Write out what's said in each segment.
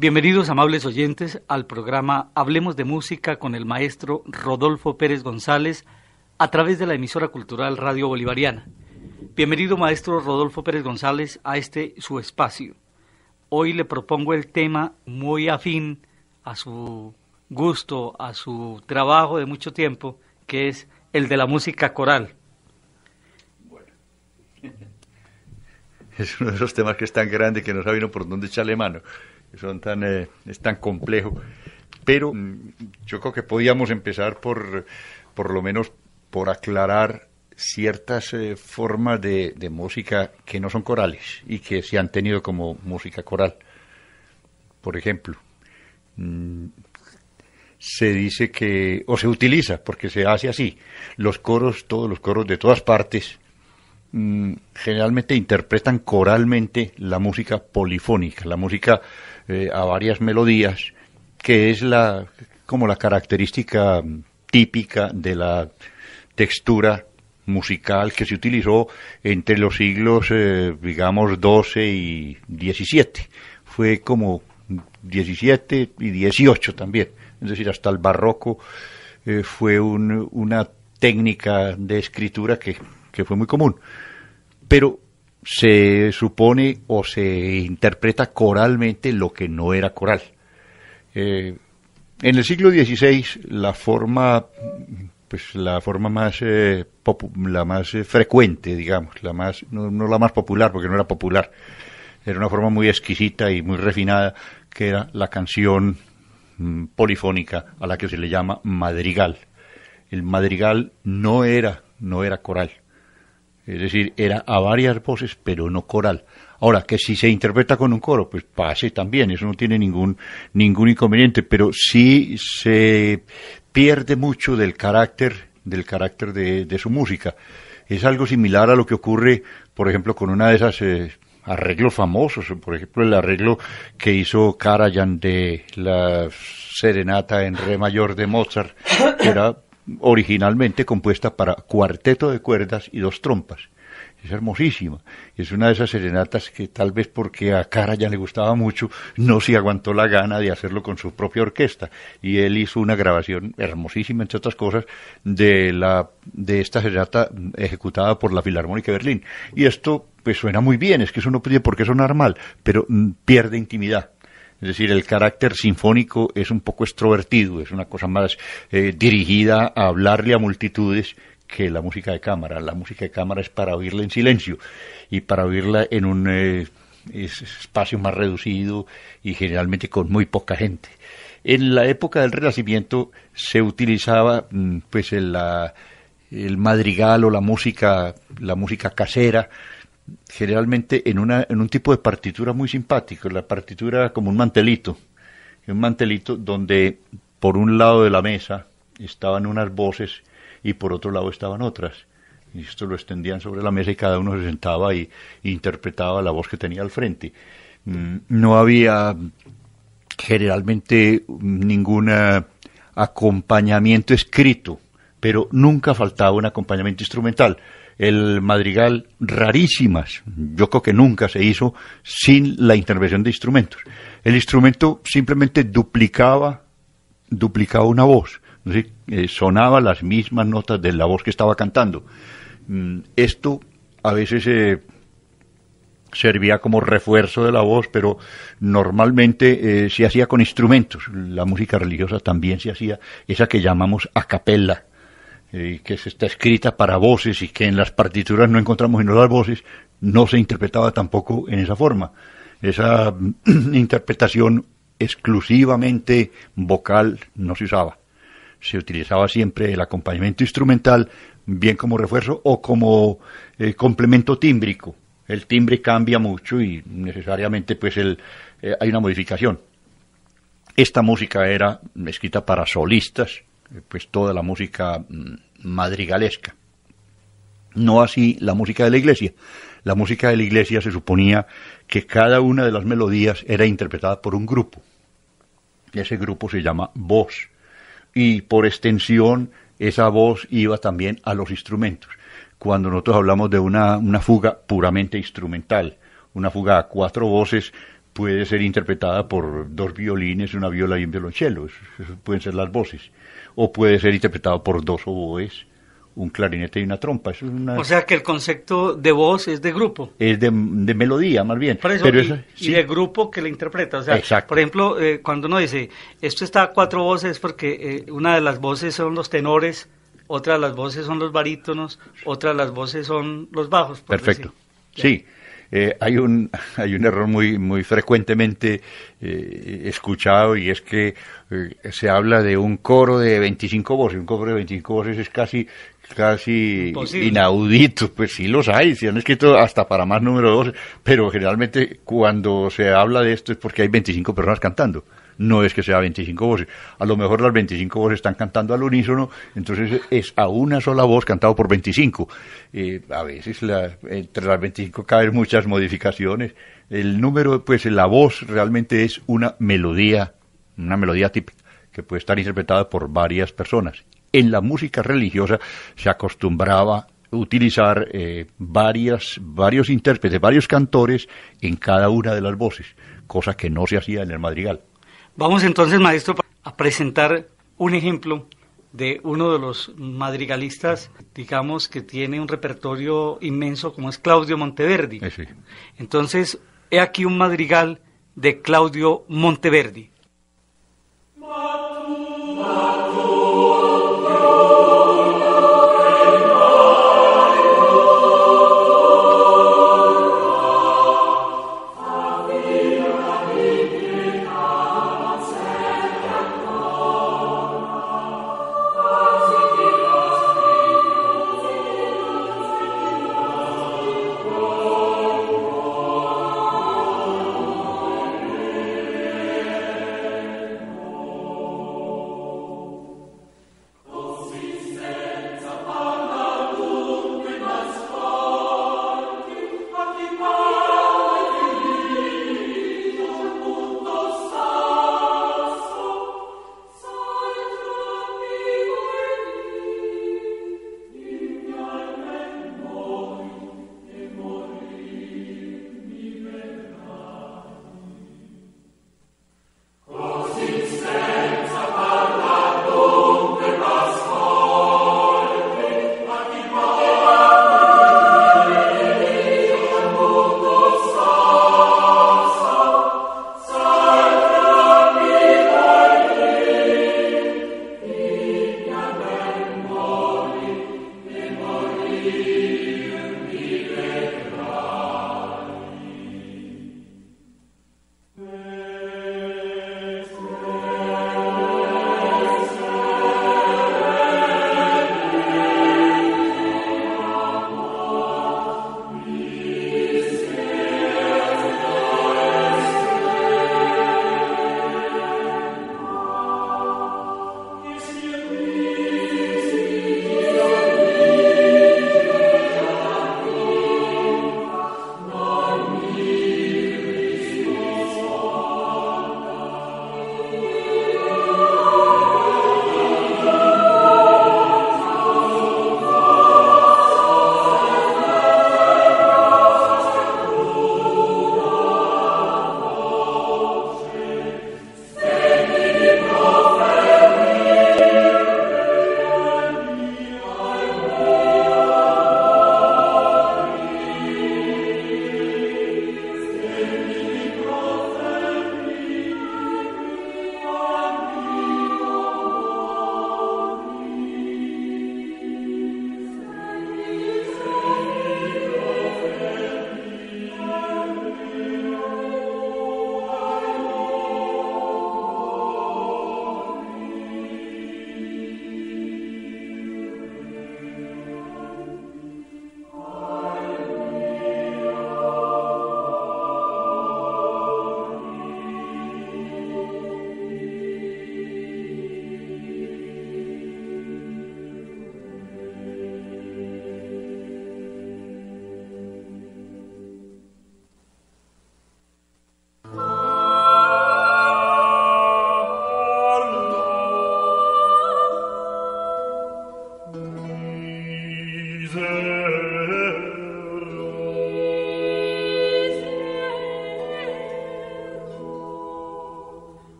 Bienvenidos amables oyentes al programa Hablemos de Música con el maestro Rodolfo Pérez González a través de la emisora cultural Radio Bolivariana. Bienvenido maestro Rodolfo Pérez González a este su espacio. Hoy le propongo el tema muy afín a su gusto, a su trabajo de mucho tiempo, que es el de la música coral. Bueno. Es uno de esos temas que es tan grande que no saben por dónde echarle mano son tan, eh, es tan complejo. Pero mm, yo creo que podíamos empezar por, por lo menos, por aclarar ciertas eh, formas de, música que no son corales y que se han tenido como música coral. Por ejemplo, mm, se dice que, o se utiliza, porque se hace así, los coros, todos los coros de todas partes, mm, generalmente interpretan coralmente la música polifónica, la música eh, a varias melodías, que es la como la característica típica de la textura musical que se utilizó entre los siglos, eh, digamos, 12 y 17. Fue como 17 y 18 también, es decir, hasta el barroco eh, fue un, una técnica de escritura que, que fue muy común. Pero se supone o se interpreta coralmente lo que no era coral. Eh, en el siglo XVI, la forma, pues la forma más, eh, la más eh, frecuente, digamos, la más, no, la más popular, porque no era popular, era una forma muy exquisita y muy refinada, que era la canción mm, polifónica a la que se le llama madrigal. El madrigal no era, no era coral es decir, era a varias voces, pero no coral. Ahora, que si se interpreta con un coro, pues pase también, eso no tiene ningún, ningún inconveniente, pero sí se pierde mucho del carácter, del carácter de, su música. Es algo similar a lo que ocurre, por ejemplo, con una de esas eh, arreglos famosos, por ejemplo, el arreglo que hizo Karajan de la serenata en re mayor de Mozart, que era originalmente compuesta para cuarteto de cuerdas y dos trompas. Es hermosísima. Es una de esas serenatas que tal vez porque a Cara ya le gustaba mucho, no se aguantó la gana de hacerlo con su propia orquesta. Y él hizo una grabación hermosísima, entre otras cosas, de, la, de esta serenata ejecutada por la Filarmónica de Berlín. Y esto pues suena muy bien, es que eso no pide por qué sonar mal, pero mm, pierde intimidad es decir, el carácter sinfónico es un poco extrovertido, es una cosa más eh, dirigida a hablarle a multitudes que la música de cámara. La música de cámara es para oírla en silencio y para oírla en un eh, espacio más reducido y generalmente con muy poca gente. En la época del Renacimiento se utilizaba mm, pues el, el madrigal o la música, la música casera, generalmente en, una, en un tipo de partitura muy simpático, la partitura como un mantelito, un mantelito donde por un lado de la mesa estaban unas voces y por otro lado estaban otras. Y esto lo extendían sobre la mesa y cada uno se sentaba y, interpretaba la voz que tenía al frente. Mm, no había generalmente ningún eh, acompañamiento escrito, pero nunca faltaba un acompañamiento instrumental el madrigal rarísimas, yo creo que nunca se hizo sin la intervención de instrumentos. El instrumento simplemente duplicaba, duplicaba una voz, eh, sonaba las mismas notas de la voz que estaba cantando. Mm, esto a veces eh, servía como refuerzo de la voz, pero normalmente eh, se hacía con instrumentos. La música religiosa también se hacía, esa que llamamos a capella, y que está escrita para voces y que en las partituras no encontramos en las voces, no se interpretaba tampoco en esa forma. Esa mm, interpretación exclusivamente vocal no se usaba. Se utilizaba siempre el acompañamiento instrumental, bien como refuerzo o como eh, complemento tímbrico. El timbre cambia mucho y necesariamente pues eh, hay una modificación. Esta música era escrita para solistas, eh, pues toda la música mm, madrigalesca. No así la música de la iglesia. La música de la iglesia se suponía que cada una de las melodías era interpretada por un grupo. Ese grupo se llama voz. Y por extensión, esa voz iba también a los instrumentos. Cuando nosotros hablamos de una, una fuga puramente instrumental, una fuga a cuatro voces, puede ser interpretada por dos violines, una viola y un violonchelo, pueden ser las voces, o puede ser interpretada por dos oboes, un clarinete y una trompa. O sea que el concepto de voz es de grupo. Es de, melodía, más bien. y, de grupo que la interpreta. por ejemplo, eh, cuando uno dice, esto está a cuatro voces porque eh, una de las voces son los tenores, otra de las voces son los barítonos, otra de las voces son los bajos. Perfecto. Sí. Eh, hay, un, hay un error muy, muy frecuentemente eh, escuchado y es que eh, se habla de un coro de 25 voces. Un coro de 25 voces es casi casi inaudito, pues sí los hay, se han escrito hasta para más número dos pero generalmente cuando se habla de esto es porque hay 25 personas cantando no es que sea 25 voces. A lo mejor las 25 voces están cantando al unísono, entonces es a una sola voz cantado por 25. Eh, a veces la, entre las 25 caen muchas modificaciones. El número, pues la voz realmente es una melodía, una melodía típica, que puede estar interpretada por varias personas. En la música religiosa se acostumbraba utilizar eh, varias, varios intérpretes, varios cantores en cada una de las voces, cosa que no se hacía en el madrigal. Vamos entonces, maestro, a presentar un ejemplo de uno de los madrigalistas, digamos, que tiene un repertorio inmenso, como es Claudio Monteverdi. Eh, entonces, he aquí un madrigal de Claudio Monteverdi.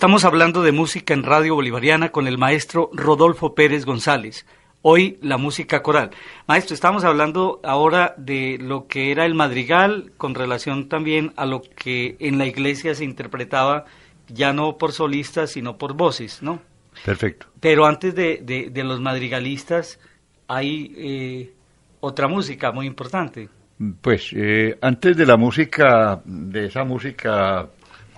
Estamos hablando de música en Radio Bolivariana con el maestro Rodolfo Pérez González. Hoy la música coral. Maestro, estamos hablando ahora de lo que era el madrigal con relación también a lo que en la iglesia se interpretaba ya no por solistas, sino por voces, ¿no? Perfecto. Pero antes de, los madrigalistas hay eh, otra música muy importante. Pues eh, antes de la música, de esa música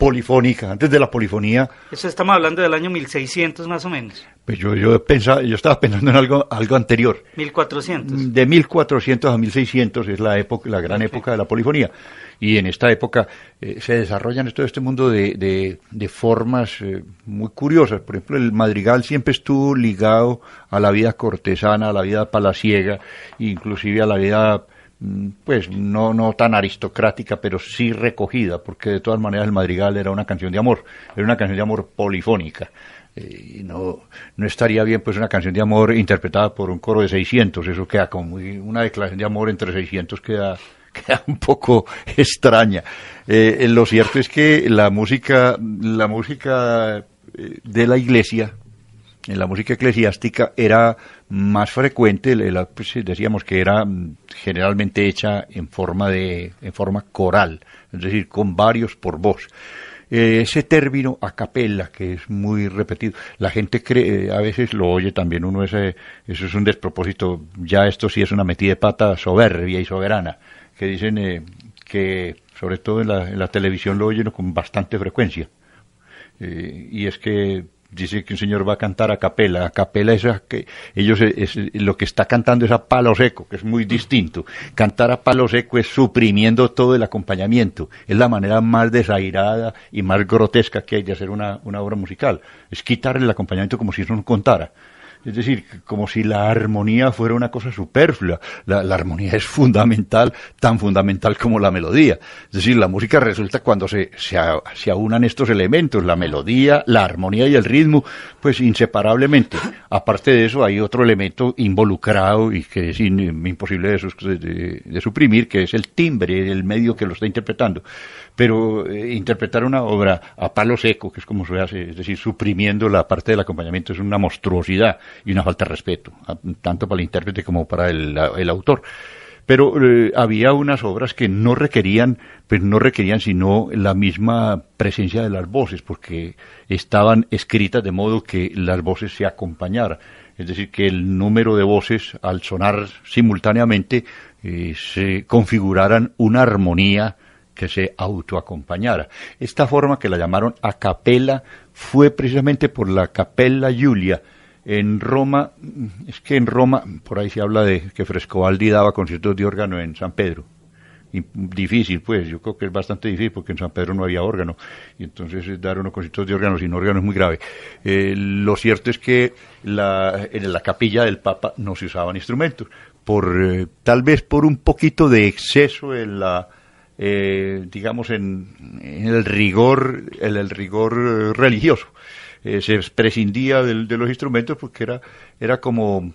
polifónica, antes de la polifonía. Eso estamos hablando del año 1600 más o menos. Pues yo, yo, yo estaba pensando en algo, algo anterior. 1400. Mm, de 1400 a 1600 es la, época, la gran época de la polifonía. Y en esta época eh, se desarrollan todo este mundo de, formas eh, muy curiosas. Por ejemplo, el madrigal siempre estuvo ligado a la vida cortesana, a la vida palaciega, inclusive a la vida Mm, pues no, no tan aristocrática, pero sí recogida, porque de todas maneras el madrigal era una canción de amor, era una canción de amor polifónica. Eh, no, no estaría bien pues una canción de amor interpretada por un coro de 600, eso queda como una declaración de amor entre 600 queda, queda un poco extraña. Eh, eh, lo cierto es que la música, la música de la iglesia en la música eclesiástica era más frecuente, pues, decíamos que era mm, generalmente hecha en forma de en forma coral, es decir, con varios por voz. Eh, ese término a capella que es muy repetido, la gente cree, eh, a veces lo oye también uno ese eso es un despropósito, ya esto sí es una metida de pata soberbia y soberana, que dicen eh, que sobre todo en la, televisión lo oyen con bastante frecuencia. y es que dice que un señor va a cantar a capela. A capela es, que ellos lo que está cantando es a palo seco, que es muy distinto. Cantar a palo seco es suprimiendo todo el acompañamiento. Es la manera más desairada y más grotesca que hay de hacer una, una obra musical. Es quitarle el acompañamiento como si eso no contara. Es decir, como si la armonía fuera una cosa superflua. La, armonía es fundamental, tan fundamental como la melodía. Es decir, la música resulta cuando se, se, aunan estos elementos, la melodía, la armonía y el ritmo, pues inseparablemente. Aparte de eso, hay otro elemento involucrado y que es imposible de, de, de suprimir, que es el timbre, el medio que lo está interpretando pero eh, interpretar una obra a palo seco, que es como se hace, es decir, suprimiendo la parte del acompañamiento, es una monstruosidad y una falta de respeto, tanto para el intérprete como para el, autor pero eh, había unas obras que no requerían, pues no requerían sino la misma presencia de las voces, porque estaban escritas de modo que las voces se acompañaran. Es decir, que el número de voces al sonar simultáneamente eh, se configuraran una armonía que se autoacompañara. Esta forma que la llamaron a capella fue precisamente por la Capella Julia. En Roma, es que en Roma, por ahí se habla de que Frescobaldi daba conciertos de órgano en San Pedro. difícil, pues, yo creo que es bastante difícil porque en San Pedro no había órgano. Y entonces eh, dar unos conciertos de órgano sin órgano es muy grave. Eh, lo cierto es que la, en la capilla del Papa no se usaban instrumentos. Por, eh, tal vez por un poquito de exceso en la, eh, digamos, en, el rigor, el rigor eh, religioso. Eh, se prescindía de, los instrumentos porque era, era como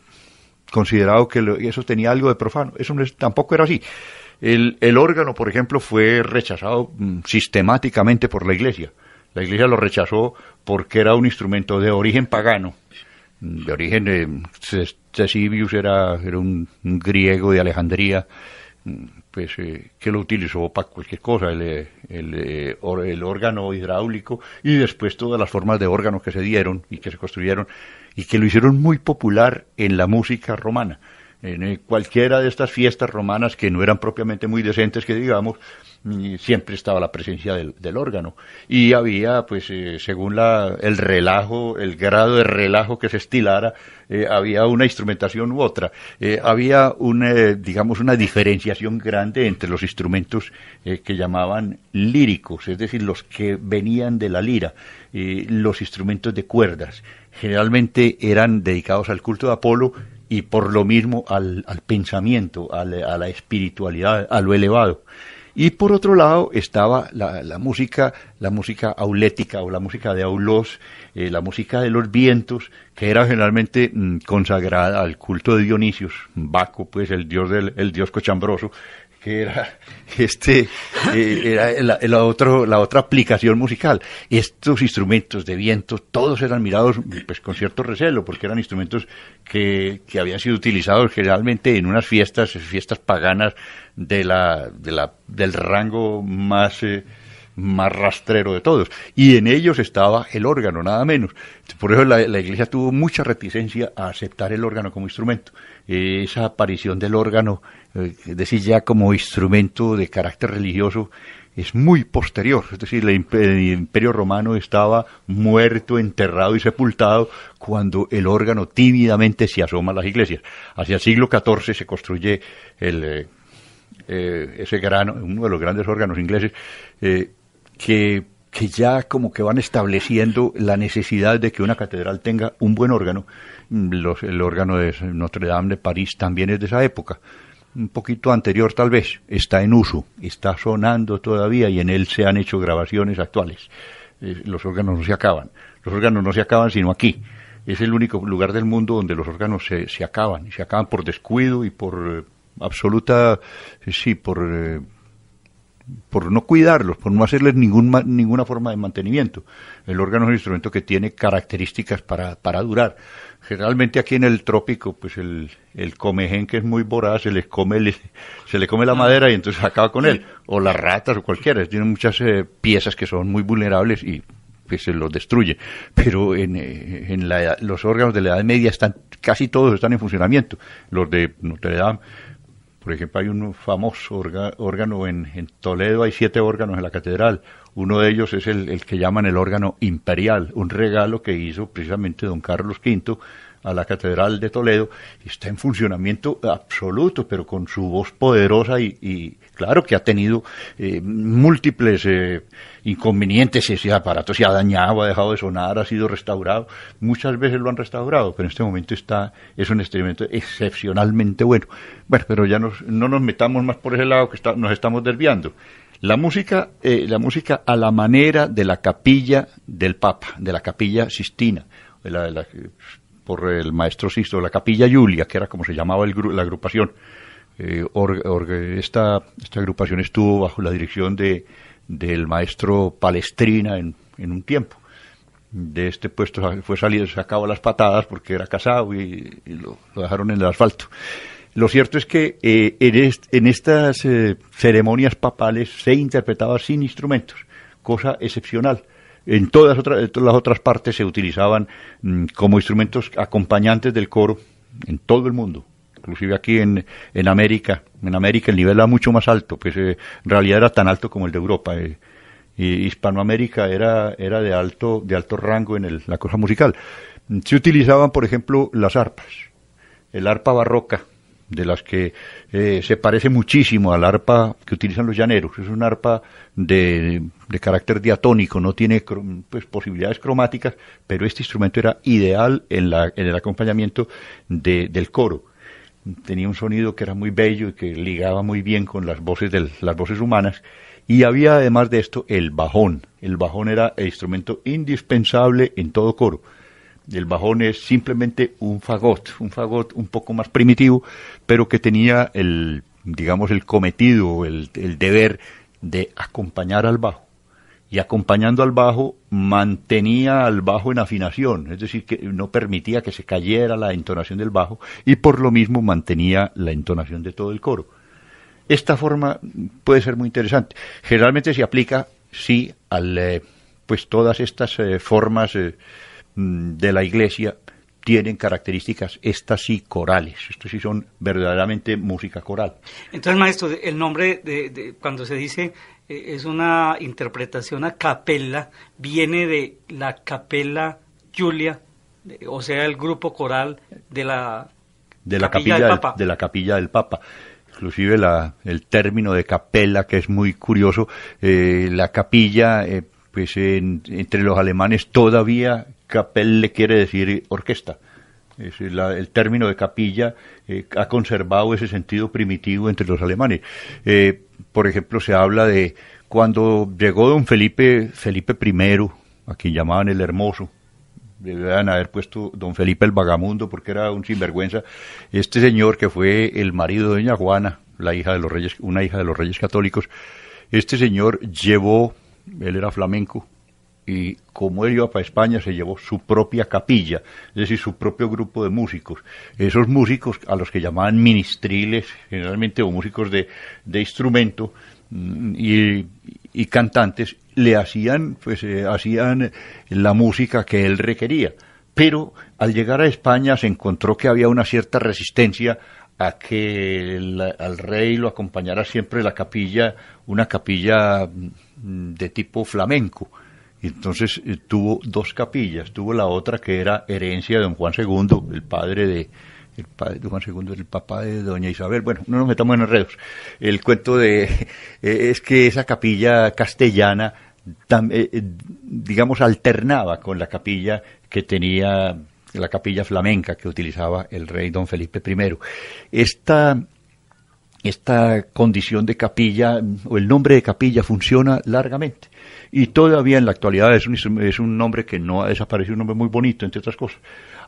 considerado que eso tenía algo de profano. Eso tampoco era así. El, órgano, por ejemplo, fue rechazado mm, sistemáticamente por la Iglesia. La Iglesia lo rechazó porque era un instrumento de origen pagano, de origen eh, era, era un griego de Alejandría, mm, pues, eh, que lo utilizó para cualquier cosa, el, eh, el, órgano hidráulico y después todas las formas de órgano que se dieron y que se construyeron y que lo hicieron muy popular en la música romana. En eh, cualquiera de estas fiestas romanas que no eran propiamente muy decentes, que digamos, Mm, siempre estaba la presencia del, órgano y había pues eh, según el relajo el grado de relajo que se estilara eh, había una instrumentación u otra eh, había una digamos una diferenciación grande entre los instrumentos que llamaban líricos es decir los que venían de la lira los instrumentos de cuerdas generalmente eran dedicados al culto de Apolo y por lo mismo al, pensamiento, al, a la espiritualidad, a lo elevado. Y por otro lado estaba la, música, la música aulética o la música de aulos, eh, la música de los vientos, que era generalmente mm, consagrada al culto de Dionisios, Baco, pues el dios del el dios cochambroso, que era este eh, era la otro, la otra aplicación musical. Estos instrumentos de viento, todos eran mirados pues, con cierto recelo, porque eran instrumentos que, habían sido utilizados generalmente en unas fiestas, eh, fiestas paganas de la, la, del rango más... Eh, más rastrero de todos. Y en ellos estaba el órgano, nada menos. Por eso la, iglesia tuvo mucha reticencia a aceptar el órgano como instrumento. esa aparición del órgano es eh, decir, ya como instrumento de carácter religioso, es muy posterior. Es decir, el imperio romano estaba muerto, enterrado y sepultado cuando el órgano tímidamente se asoma a las iglesias. Hacia el siglo XIV se construye el, eh, eh, ese gran, uno de los grandes órganos ingleses, que, que ya como que van estableciendo la necesidad de que una catedral tenga un buen órgano. Mm, el órgano de Notre Dame de París también es de esa época un poquito anterior tal vez, está en uso, está sonando todavía y en él se han hecho grabaciones actuales. Eh, los órganos no se acaban, los órganos no se acaban sino aquí. Es el único lugar del mundo donde los órganos se, acaban, y se acaban por descuido y por eh, absoluta, eh, sí, por por no cuidarlos, por no hacerles ningún, ninguna forma de mantenimiento. El órgano es un instrumento que tiene características para, para durar. Generalmente aquí en el trópico, pues el, el comején que es muy voraz, se, les come, le, se le come la ah. madera y entonces acaba con él. O las ratas o cualquiera. Tienen muchas eh, piezas que son muy vulnerables y que pues, se los destruye. Pero en, eh, en la los órganos de la Edad Media están, casi todos están en funcionamiento. Los de Notre Dame, por ejemplo, hay un famoso órgano en, Toledo, hay siete órganos en la catedral. Uno de ellos es el, el que llaman el órgano imperial, un regalo que hizo precisamente don Carlos V a la Catedral de Toledo, está en funcionamiento absoluto, pero con su voz poderosa y, claro que ha tenido eh, múltiples eh, inconvenientes, ese aparato se ha dañado, ha dejado de sonar, ha sido restaurado, muchas veces lo han restaurado, pero en este momento está, es un instrumento excepcionalmente bueno. Bueno, pero ya no nos metamos más por ese lado que está, nos estamos desviando. La música, eh, la música a la manera de la capilla del Papa, de la capilla Sistina, de la, de la por el maestro Sisto, la Capilla Julia, que era como se llamaba el la agrupación. Eh, esta, esta agrupación estuvo bajo la dirección de, del maestro Palestrina en, en un tiempo. De este puesto fue salido, se acabó las patadas porque era casado y, lo, dejaron en el asfalto. Lo cierto es que eh, en, en, estas eh, ceremonias papales se interpretaba sin instrumentos, cosa excepcional en todas, otras, las otras partes se utilizaban mm, como instrumentos acompañantes del coro en todo el mundo inclusive aquí en, América, en América el nivel era mucho más alto, pues eh, en realidad era tan alto como el de Europa. Eh. y Hispanoamérica era, era de, alto, de alto rango en la cosa musical. Se utilizaban, por ejemplo, las arpas, el arpa barroca, de las que eh, se parece muchísimo al arpa que utilizan los llaneros. Es un arpa de, carácter diatónico, no tiene pues, posibilidades cromáticas, pero este instrumento era ideal en, la, en el acompañamiento de, del coro. Tenía un sonido que era muy bello y que ligaba muy bien con las voces, del, las voces humanas. Y había además de esto el bajón. El bajón era el instrumento indispensable en todo coro el bajón es simplemente un fagot, un fagot un poco más primitivo, pero que tenía el, digamos, el cometido, el, deber de acompañar al bajo y acompañando al bajo mantenía al bajo en afinación, es decir, que no permitía que se cayera la entonación del bajo y por lo mismo mantenía la entonación de todo el coro. Esta forma puede ser muy interesante. Generalmente se aplica, sí, al, eh, pues todas estas eh, formas eh, Mm, de la Iglesia tienen características, estas sí, corales. Estas sí son verdaderamente música coral. Entonces, maestro, el nombre, de, cuando se dice eh, es una interpretación a capella, viene de la capella Julia, eh, o sea, el grupo coral de la, la capilla, del, Papa. de la capilla del Papa inclusive la, el término de capella, que es muy curioso, eh, la capilla, pues entre los alemanes todavía le quiere decir orquesta. el término de capilla eh, ha conservado ese sentido primitivo entre los alemanes. Eh, por ejemplo, se habla de cuando llegó don Felipe, Felipe I, a quien llamaban el Hermoso, debían haber puesto don Felipe el Vagamundo porque era un sinvergüenza, este señor que fue el marido de doña Juana, la hija de los reyes, una hija de los reyes católicos, este señor llevó, él era flamenco, y como él iba para España se llevó su propia capilla, es decir, su propio grupo de músicos. Esos músicos a los que llamaban ministriles, generalmente, o músicos de, instrumento mm, y, cantantes, le hacían, pues, eh, hacían la música que él requería. Pero al llegar a España se encontró que había una cierta resistencia a que el, al rey lo acompañara siempre la capilla, una capilla mm, de tipo flamenco. Entonces eh, tuvo dos capillas, tuvo la otra que era herencia de don Juan II, el padre de, don Juan II el papá de doña Isabel. Bueno, no nos metamos en enredos. El cuento de eh, es que esa capilla castellana eh, digamos alternaba con la capilla que tenía la capilla flamenca que utilizaba el rey don Felipe I. Esta esta condición de capilla o el nombre de capilla funciona largamente y todavía en la actualidad es un, es un nombre que no ha desaparecido, un nombre muy bonito, entre otras cosas.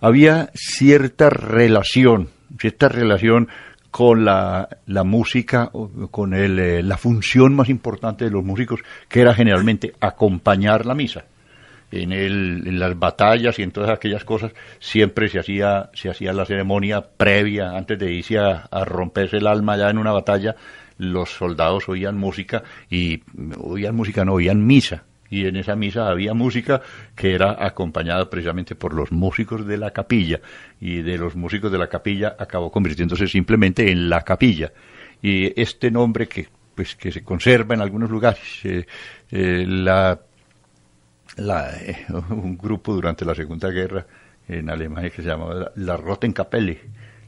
Había cierta relación, cierta relación con la, la música, con el, eh, la función más importante de los músicos, que era generalmente acompañar la misa en, las batallas y en todas aquellas cosas, siempre se hacía, se hacía la ceremonia previa, antes de irse a, romperse el alma ya en una batalla, los soldados oían música y oían música, no oían misa. Y en esa misa había música que era acompañada precisamente por los músicos de la capilla. Y de los músicos de la capilla acabó convirtiéndose simplemente en la capilla. Y este nombre que, pues, que se conserva en algunos lugares, eh, eh, la la, eh, un grupo durante la Segunda Guerra en Alemania que se llamaba la, Rotenkapelle,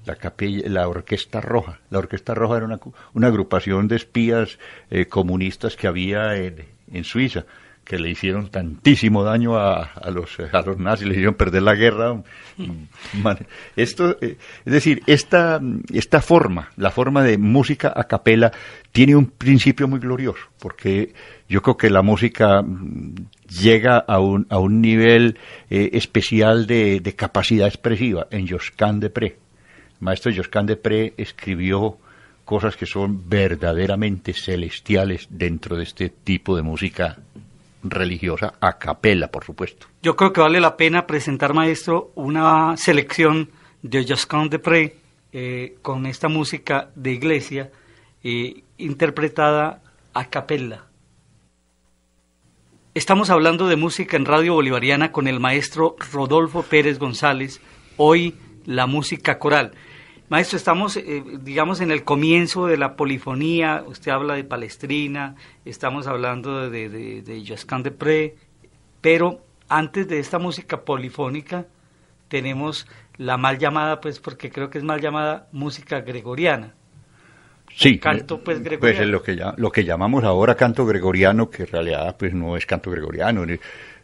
la, capella la Orquesta Roja. La Orquesta Roja era una, una agrupación de espías eh, comunistas que había en Suiza que le hicieron tantísimo daño a, los, a los nazis, le hicieron perder la guerra. Esto, eh, es decir, esta, esta forma, la forma de música a capela, tiene un principio muy glorioso, porque yo creo que la música mm, llega a un, a un nivel eh, especial de, capacidad expresiva en Josquin de Pré. maestro Josquin de Pré escribió cosas que son verdaderamente celestiales dentro de este tipo de música religiosa a capella, por supuesto. Yo creo que vale la pena presentar, maestro, una selección de Josquin de eh, con esta música de iglesia eh, interpretada a capella. Estamos hablando de música en Radio Bolivariana con el maestro Rodolfo Pérez González, hoy la música coral. Maestro, estamos, eh, digamos, en el comienzo de la polifonía, usted habla de Palestrina, estamos hablando de, de, de Pré, pero antes de esta música polifónica tenemos la mal llamada, pues porque creo que es mal llamada música gregoriana. Sí, canto pues, pues gregoriano. Pues es lo que, lo que llamamos ahora canto gregoriano, que en realidad pues no es canto gregoriano, es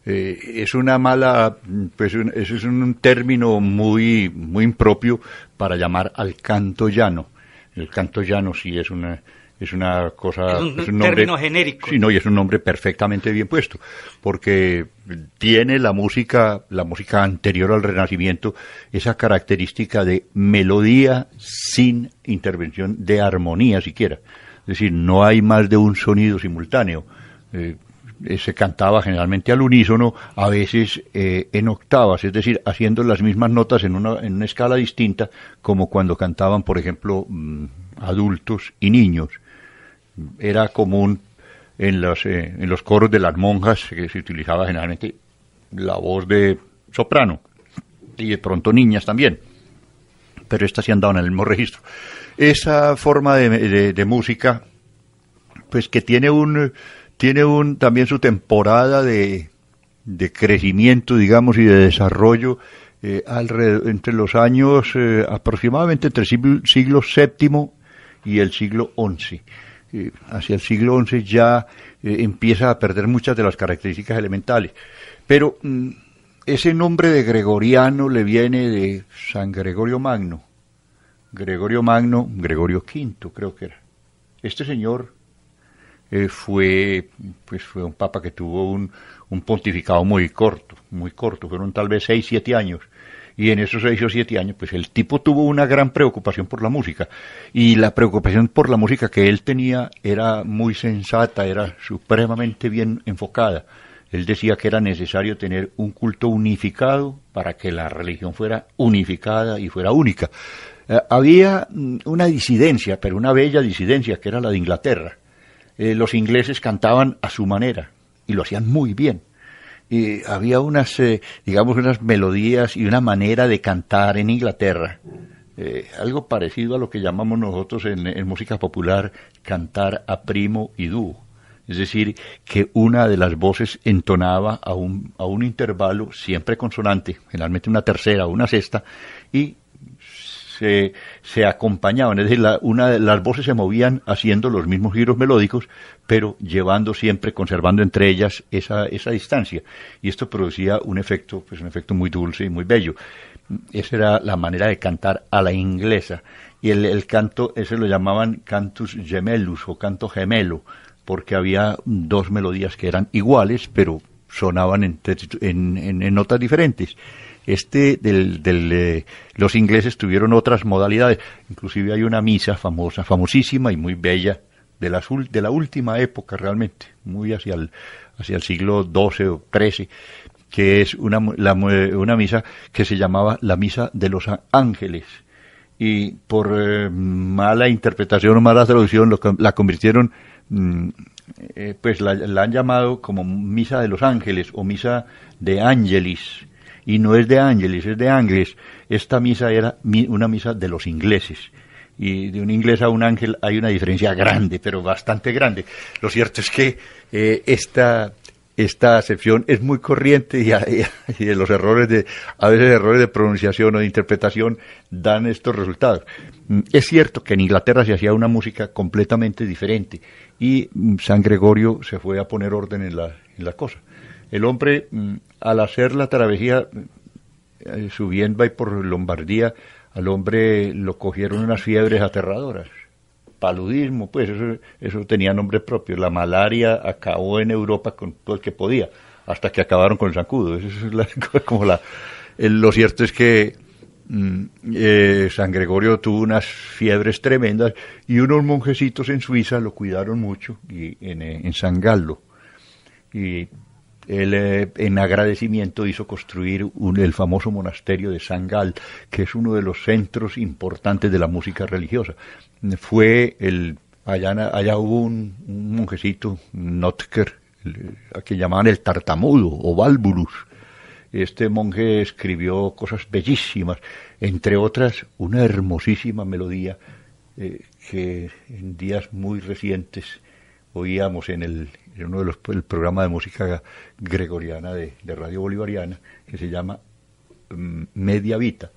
eh, una mala, pues un, es un término muy, muy impropio para llamar al canto llano. El canto llano sí es una es una cosa es un, nombre, genérico. Sí, no, y es un nombre perfectamente bien puesto, porque tiene la música la música anterior al Renacimiento esa característica de melodía sin intervención de armonía siquiera. Es decir, no hay más de un sonido simultáneo. Eh, eh, se cantaba generalmente al unísono, a veces eh, en octavas, es decir, haciendo las mismas notas en una, en una escala distinta, como cuando cantaban, por ejemplo, mm, adultos y niños. Era común en los, eh, en los coros de las monjas que se utilizaba generalmente la voz de soprano y de pronto niñas también, pero estas han andaban en el mismo registro. Esa forma de música, pues que tiene un tiene un, también su temporada de, de crecimiento, digamos, y de desarrollo eh, entre los años eh, aproximadamente entre el siglo VII y el siglo XI. Eh, hacia el siglo XI ya empieza a perder muchas de las características elementales. Pero mm, ese nombre de gregoriano le viene de San Gregorio Magno. Gregorio Magno, Gregorio V creo que era. Este señor eh, fue, pues fue un papa que tuvo un, pontificado muy corto, muy corto, fueron tal vez seis, siete años. Y en esos seis o siete años, pues el tipo tuvo una gran preocupación por la música. Y la preocupación por la música que él tenía era muy sensata, era supremamente bien enfocada. Él decía que era necesario tener un culto unificado para que la religión fuera unificada y fuera única. Eh, había mm, una disidencia, pero una bella disidencia, que era la de Inglaterra eh, los ingleses cantaban a su manera y lo hacían muy bien. Y había unas, eh, digamos, unas melodías y una manera de cantar en Inglaterra. Eh, algo parecido a lo que llamamos nosotros en, música popular cantar a primo y dúo. Es decir, que una de las voces entonaba a un, a un intervalo siempre consonante, generalmente una tercera o una sexta, y se, acompañaban, es decir, una de las voces se movían haciendo los mismos giros melódicos, pero llevando siempre, conservando entre ellas esa, esa distancia. Y esto producía un efecto, pues un efecto muy dulce y muy bello. Esa era la manera de cantar a la inglesa. Y el, canto, ese lo llamaban cantus gemellus o canto gemelo, porque había dos melodías que eran iguales, pero sonaban en, en notas diferentes. Este eh, los ingleses tuvieron otras modalidades. Inclusive hay una misa famosa, famosísima y muy bella de la, de la última época realmente, muy hacia el, hacia siglo XII o XIII, que es una, una misa que se llamaba la Misa de los Ángeles. Y por eh, mala interpretación o mala traducción la convirtieron, mm, eh, pues la, han llamado como Misa de los Ángeles o Misa de angelis y no es de ángeles, es de ángeles. Esta misa era una misa de los ingleses y de un inglés a un ángel hay una diferencia grande, pero bastante grande. Lo cierto es que eh, esta, acepción es muy corriente y, los errores de, a veces errores de pronunciación o de interpretación dan estos resultados. Mm, es cierto que en Inglaterra se hacía una música completamente diferente y mm, San Gregorio se fue a poner orden en en la cosa. El hombre, mm, al hacer la travesía, eh, subiendo y por Lombardía, al hombre lo cogieron unas fiebres aterradoras. Paludismo, pues eso, tenía nombre propio. La malaria acabó en Europa con todo el que podía, hasta que acabaron con el zancudo. Eh, lo cierto es que mm, eh, San Gregorio tuvo unas fiebres tremendas y unos monjecitos en Suiza lo cuidaron mucho y en, San Galo. Y él eh, en agradecimiento hizo construir el famoso monasterio de San Gal, que es uno de los centros importantes de la música religiosa. Fue el allá, hubo un, monjecito, Notker, a que llamaban el tartamudo o válvulus. Este monje escribió cosas bellísimas, entre otras una hermosísima melodía eh, que en días muy recientes oíamos en el, en uno de los el programa de música gregoriana de, Radio Bolivariana, que se llama mm, Media Vita.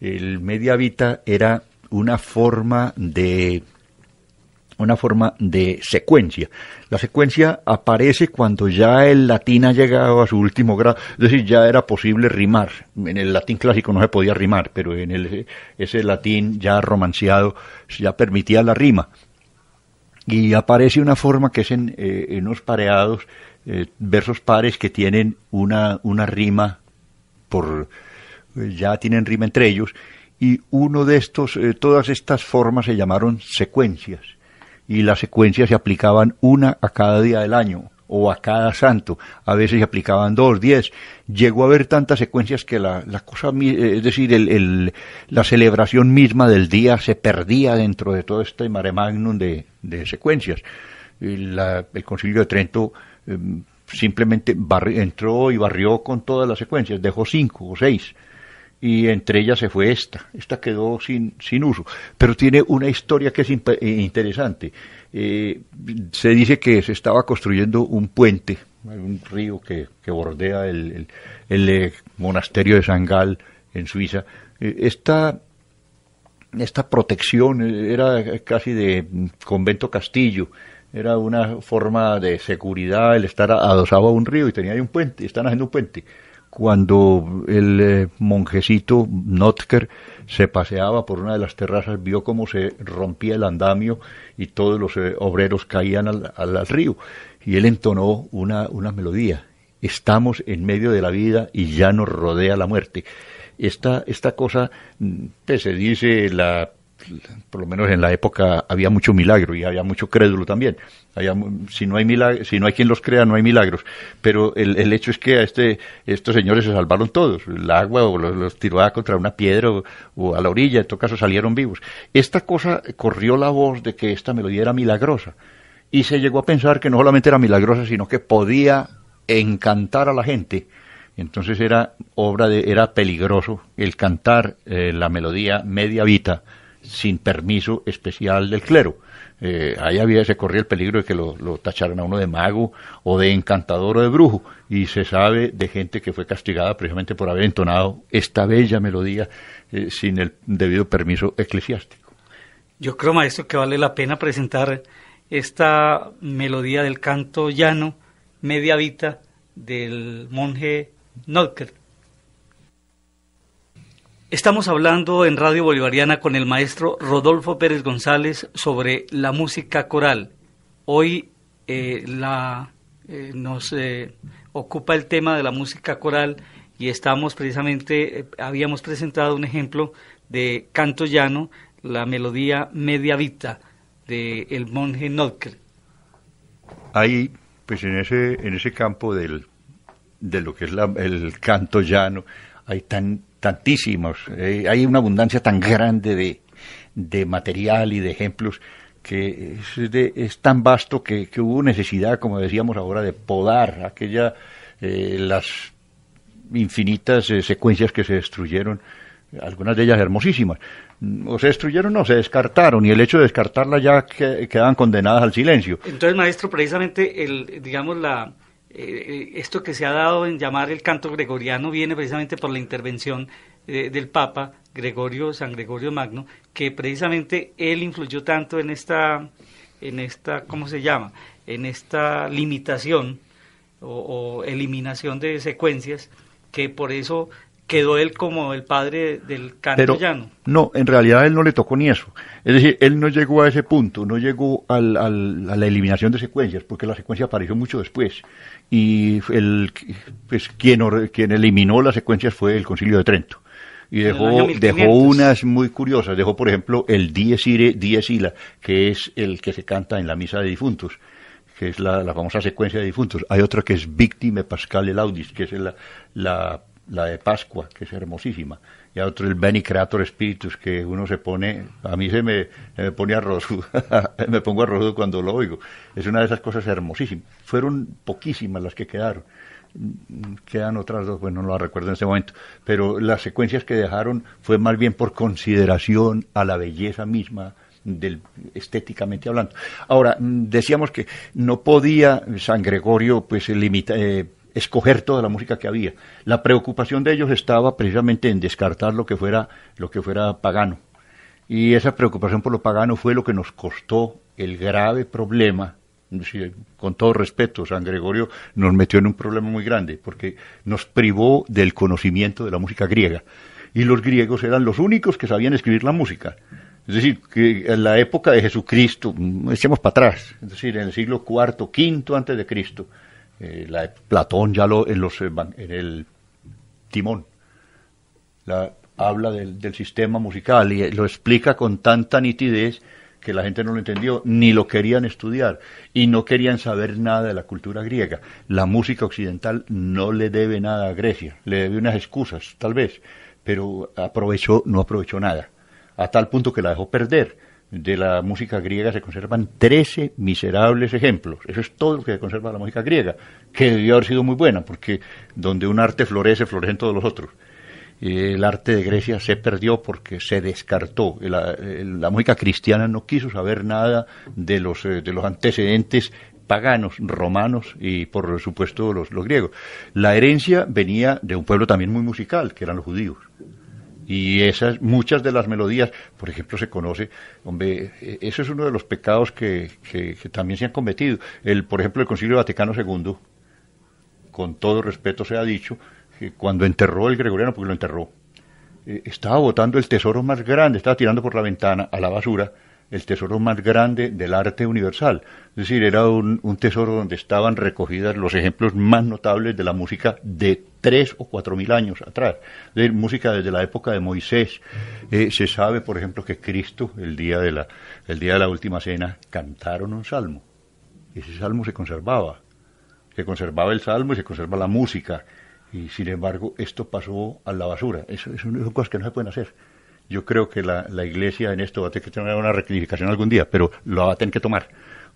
El Media Vita era una forma de una forma de secuencia. La secuencia aparece cuando ya el latín ha llegado a su último grado, es decir, ya era posible rimar. En el latín clásico no se podía rimar, pero en ese latín ya romanciado ya permitía la rima y aparece una forma que es en, unos eh, pareados, eh, versos pares que tienen una, una rima por eh, ya tienen rima entre ellos y uno de estos todas estas formas se llamaron secuencias y las secuencias se aplicaban una a cada día del año o a cada santo. A veces se aplicaban dos, diez. Llegó a haber tantas secuencias que la, la cosa, eh, es decir, el, la celebración misma del día se perdía dentro de todo este mare magnum de, secuencias. el concilio de Trento em, simplemente entró y barrió con todas las secuencias, dejó cinco o seis. Y entre ellas se fue esta. Esta quedó sin, sin uso. Pero tiene una historia que es eh, interesante. Eh, se dice que se estaba construyendo un puente, un río que, bordea el, eh, monasterio de Sangal en Suiza. Eh, esta, esta protección era casi de mm, convento castillo era una forma de seguridad el estar adosado a un río y tenía ahí un puente, están haciendo un puente cuando el eh, monjecito Notker se paseaba por una de las terrazas, vio cómo se rompía el andamio y todos los eh, obreros caían al, al, río. Y él entonó una, melodía. Estamos en medio de la vida y ya nos rodea la muerte. Esta, esta cosa, mm, se dice la por lo menos en la época había mucho milagro y había mucho crédulo también. si, no hay si no hay quien los crea, no hay milagros. Pero el, hecho es que a este, estos señores se salvaron todos. El agua o los, tiró contra una piedra o, a la orilla, en todo caso salieron vivos. Esta cosa corrió la voz de que esta melodía era milagrosa. Y se llegó a pensar que no solamente era milagrosa, sino que podía encantar a la gente. Entonces era obra era peligroso el cantar eh, la melodía media vita sin permiso especial del clero. Eh, ahí había, se corría el peligro de que lo, tacharan a uno de mago o de encantador o de brujo. Y se sabe de gente que fue castigada precisamente por haber entonado esta bella melodía eh, sin el debido permiso eclesiástico. Yo creo, maestro, que vale la pena presentar esta melodía del canto llano, media vita, del monje Nodker. Estamos hablando en Radio Bolivariana con el maestro Rodolfo Pérez González sobre la música coral. Hoy eh, la, eh, nos eh, ocupa el tema de la música coral y estamos precisamente, habíamos presentado un ejemplo de canto llano, la melodía media vita de el monje Nodker. Ahí, pues en ese, en ese campo de lo que es el canto llano, hay tan tantísimos. Eh, hay una abundancia tan grande de, material y de ejemplos que es, tan vasto que, hubo necesidad, como decíamos ahora, de podar aquella eh, las infinitas eh, secuencias que se destruyeron, algunas de ellas hermosísimas. Mm, o se destruyeron o se descartaron, y el hecho de descartarlas ya que, quedaban condenadas al silencio. Entonces, maestro, precisamente el, digamos la eh, esto que se ha dado en llamar el canto gregoriano viene precisamente por la intervención eh, del Papa Gregorio, San Gregorio Magno, que precisamente él influyó tanto en esta, en esta ¿cómo se llama?, en esta limitación o eliminación de secuencias, que por eso quedó él como el padre del canto llano. No, en realidad él no le tocó ni eso. Es decir, él no llegó a ese punto, no llegó a la eliminación de secuencias, porque la secuencia apareció mucho después. Y el, pues, quien, quien eliminó las secuencias fue el Concilio de Trento. Y dejó, dejó unas muy curiosas. Dejó, por ejemplo, el Dies Irae, Dies Ila, que es el que se canta en la misa de difuntos que es la, famosa secuencia de difuntos. Hay otra que es Pascal el Laudis, que es la la de Pascua, que es hermosísima, y a otro el Beni Creator Spiritus, que uno se pone, a mí se me, pone a me pongo a cuando lo oigo. Es una de esas cosas hermosísimas. Fueron poquísimas las que quedaron. Quedan otras dos, bueno, no las recuerdo en este momento, pero las secuencias que dejaron fue más bien por consideración a la belleza misma del, estéticamente hablando. Ahora, mm, decíamos que no podía San Gregorio pues limitar eh, escoger toda la música que había. La preocupación de ellos estaba precisamente en descartar lo que fuera, lo que fuera pagano. Y esa preocupación por lo pagano fue lo que nos costó el grave problema con todo respeto, San Gregorio nos metió en un problema muy grande porque nos privó del conocimiento de la música griega. Y los griegos eran los únicos que sabían escribir la música. Es decir, que en la época de Jesucristo, mm, echemos para atrás, es decir, en el siglo IV, V antes de Cristo, eh, Platón ya lo, en, los, eh, en el Timón habla del, sistema musical y lo explica con tanta nitidez que la gente no lo entendió, ni lo querían estudiar y no querían saber nada de la cultura griega. La música occidental no le debe nada a Grecia, le debe unas excusas, tal vez, pero aprovechó, no aprovechó nada, a tal punto que la dejó perder de la música griega se conservan 13 miserables ejemplos. Eso es todo lo que se conserva la música griega, que debió haber sido muy buena, porque donde un arte florece, florecen todos los otros. Eh, el arte de Grecia se perdió porque se descartó. Eh, eh, la, música cristiana no quiso saber nada de los, de los antecedentes paganos, romanos y por supuesto los griegos. La herencia venía de un pueblo también muy musical, que eran los judíos. Y esas, muchas de las melodías, por ejemplo, se conoce, hombre, e, eso es uno de los pecados que, también se han cometido. por ejemplo, el Concilio Vaticano II, con todo respeto se ha dicho, que cuando enterró el gregoriano, porque lo enterró, e, estaba botando el tesoro más grande, estaba tirando por la ventana a la basura el tesoro más grande del arte universal. Es decir, era un, un tesoro donde estaban recogidas los ejemplos más notables de la música de tres o cuatro mil años atrás. De música desde la época de Moisés. Eh, se sabe, por ejemplo, que Cristo, el día, de la, el día de la última cena, cantaron un salmo. Ese salmo se conservaba. Se conservaba el salmo y se conserva la música. Y sin embargo, esto pasó a la basura. Eso, es son cosas que no se pueden hacer. Yo creo que la, iglesia en esto va a tener que tener una rectificación algún día, pero lo va a tener que tomar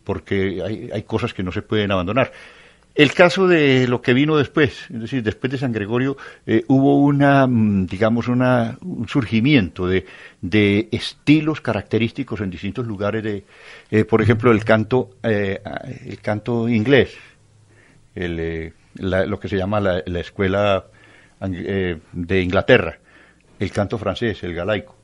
porque hay, hay, cosas que no se pueden abandonar. El caso de lo que vino después, es decir, después de San Gregorio eh, hubo una, mm, digamos, una, un surgimiento de, estilos característicos en distintos lugares de, eh, por ejemplo, el canto, eh, el canto inglés, lo que se llama la, escuela de Inglaterra, el canto francés, el galaico,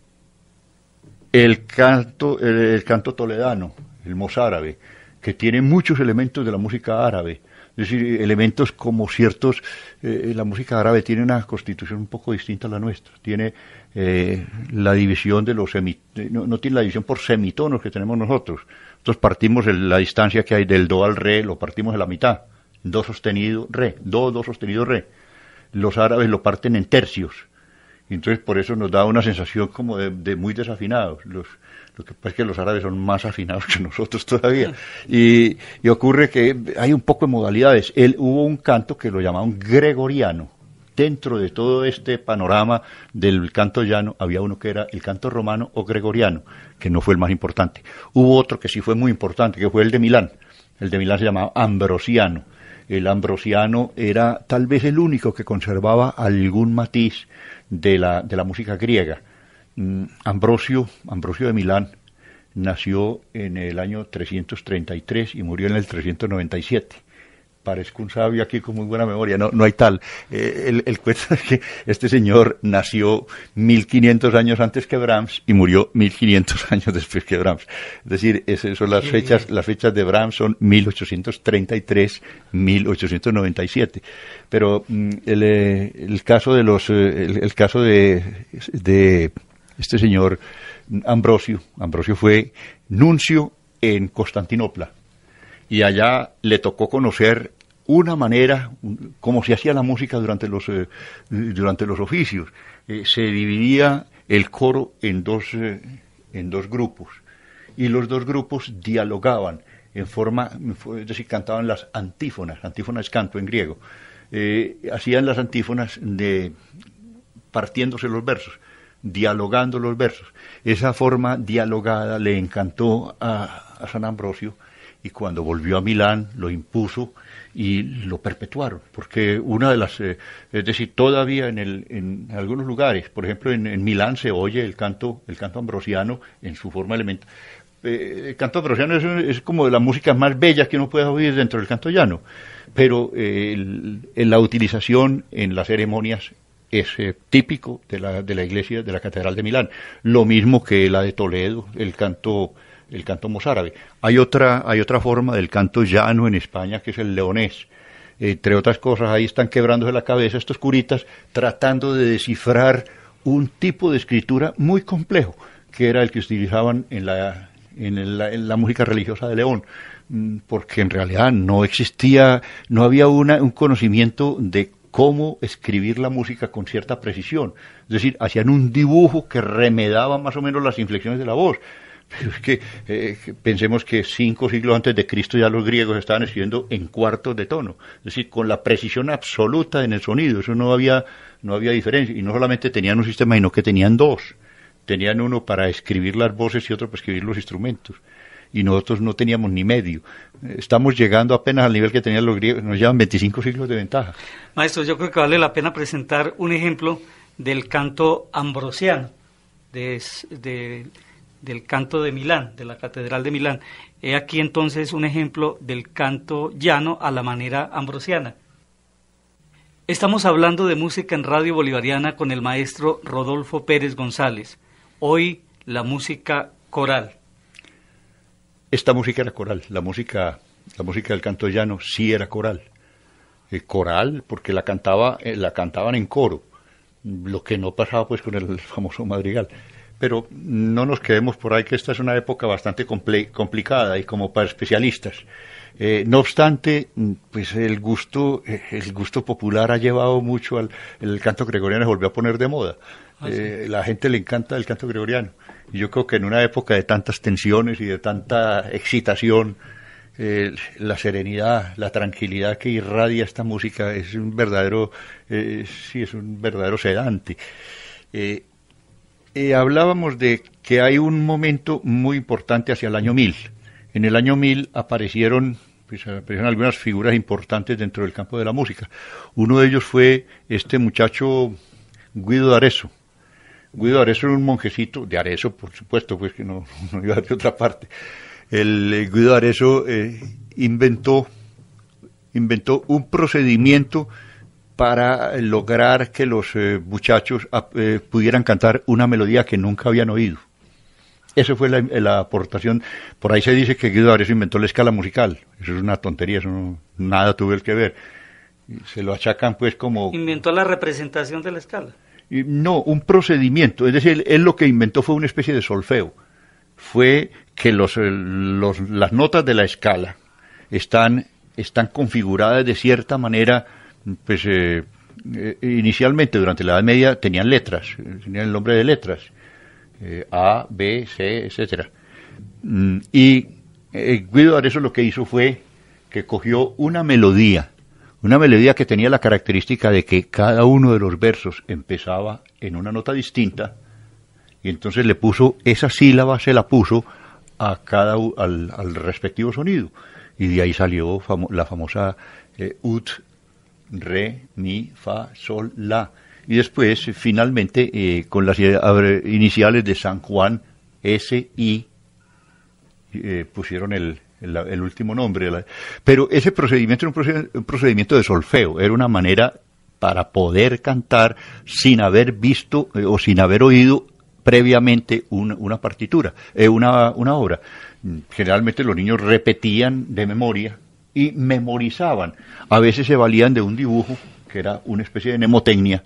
el canto, el canto toledano, el mozárabe, que tiene muchos elementos de la música árabe es decir, elementos como ciertos, eh, eh, la música árabe tiene una constitución un poco distinta a la nuestra, tiene eh, la división de los no, tiene la división por semitonos que tenemos nosotros. Entonces partimos la distancia que hay del do al re, lo partimos en la mitad, do sostenido re, do do sostenido re. Los árabes lo parten en tercios. Entonces por eso nos da una sensación como de, de muy desafinados. Los, lo que pasa es que los árabes son más afinados que nosotros todavía. Y, ocurre que hay un poco de modalidades. hubo un canto que lo llamaban gregoriano. Dentro de todo este panorama del canto llano había uno que era el canto romano o gregoriano, que no fue el más importante. Hubo otro que sí fue muy importante, que fue el de Milán. El de Milán se llamaba ambrosiano. El ambrosiano era tal vez el único que conservaba algún matiz de la, de la música griega Mm, Ambrosio, Ambrosio de Milán, nació en el año 333 y murió en el 397 parezco un sabio aquí con muy buena memoria, no, no hay tal. Eh, el, cuento es que este señor nació 1500 años antes que Brahms y murió 1500 años después que Brahms. Es decir, esas son las fechas, las fechas de Brahms son 1833, 1897. Pero mm, eh, el, caso de los, eh, el, caso de este señor Ambrosio. Ambrosio fue nuncio en Constantinopla y allá le tocó conocer una manera, como se hacía la música durante los, eh, durante los oficios. Eh, se dividía el coro en dos, eh, en dos grupos y los dos grupos dialogaban en forma, es decir, cantaban las antífonas, antífonas canto en griego, hacían las antífonas de partiéndose los versos dialogando los versos. Esa forma dialogada le encantó a, San Ambrosio y cuando volvió a Milán lo impuso y lo perpetuaron, porque una de las, eh, es decir, todavía en, algunos lugares, por ejemplo en, Milán se oye el canto, el canto ambrosiano en su forma elemental. Eh, el canto ambrosiano es, como de las músicas más bellas que uno puede oír dentro del canto llano, pero eh, en la utilización en las ceremonias es eh, típico de la, iglesia de la Catedral de Milán, lo mismo que la de Toledo, el canto el canto mozárabe. Hay otra, hay otra forma del canto llano en España que es el leonés. Entre otras cosas, ahí están quebrándose la cabeza estos curitas tratando de descifrar un tipo de escritura muy complejo, que era el que utilizaban en la, en la, música religiosa de León mm, porque en realidad no existía, no había una, un conocimiento de cómo escribir la música con cierta precisión. Es decir, hacían un dibujo que remedaba más o menos las inflexiones de la voz. Pero es eh, que pensemos que cinco siglos antes de Cristo ya los griegos estaban escribiendo en cuartos de tono, es decir, con la precisión absoluta en el sonido, eso no había, no había diferencia. Y no solamente tenían un sistema, sino que tenían dos. Tenían uno para escribir las voces y otro para escribir los instrumentos y nosotros no teníamos ni medio. Estamos llegando apenas al nivel que tenían los griegos, nos llevan 25 siglos de ventaja. Maestro, yo creo que vale la pena presentar un ejemplo del canto ambrosiano, del canto de Milán, de la Catedral de Milán. He aquí entonces un ejemplo del canto llano a la manera ambrosiana. Estamos hablando de música en Radio Bolivariana con el maestro Rodolfo Pérez González. Hoy la música coral. Esta música era coral, la música, la música del canto llano sí era coral. Eh, coral, porque la, cantaba, eh, la cantaban en coro, lo que no pasaba pues con el famoso madrigal. Pero no nos quedemos por ahí, que esta es una época bastante complicada y como para especialistas. Eh, no obstante, mm, pues el gusto, el gusto popular ha llevado mucho al el canto gregoriano, se volvió a poner de moda. Ah, la gente le encanta el canto gregoriano yo creo que en una época de tantas tensiones y de tanta excitación, la serenidad, la tranquilidad que irradia esta música es un verdadero, eh, sí, es un verdadero sedante. Eh, eh, hablábamos de que hay un momento muy importante hacia el año 1000. En el año 1000 aparecieron, pues, aparecieron algunas figuras importantes dentro del campo de la música. Uno de ellos fue este muchacho Guido Dareso. Guido Arezzo era un monjecito, de Arezzo, por supuesto, pues que no, iba de otra parte. El eh, Guido Arezzo eh, inventó, inventó un procedimiento para lograr que los eh, muchachos ah, pudieran cantar una melodía que nunca habían oído. Esa fue la, aportación. Por ahí se dice que Guido Arezzo inventó la escala musical. Eso es una tontería, eso no, nada tuve que ver. Se lo achacan pues como... Inventó la representación de la escala no, un procedimiento. Es decir, él lo que inventó fue una especie de solfeo. Fue que las notas de la escala están, configuradas de cierta manera, pues eh, eh, inicialmente durante la Edad Media tenían letras, tenían el nombre de letras, eh, A, B, C, etcétera. Mm, y Guido Arezzo lo que hizo fue que cogió una melodía una melodía que tenía la característica de que cada uno de los versos empezaba en una nota distinta y entonces le puso esa sílaba se la puso a cada al, respectivo sonido y de ahí salió la famosa eh, ut re mi fa sol la y después finalmente eh, con las iniciales de San Juan S I eh, pusieron el el, último nombre. pero ese procedimiento era un, procedimiento de solfeo, era una manera para poder cantar sin haber visto eh, o sin haber oído previamente una partitura, eh, una, una obra. Generalmente los niños repetían de memoria y memorizaban. A veces se valían de un dibujo, que era una especie de mnemotecnia,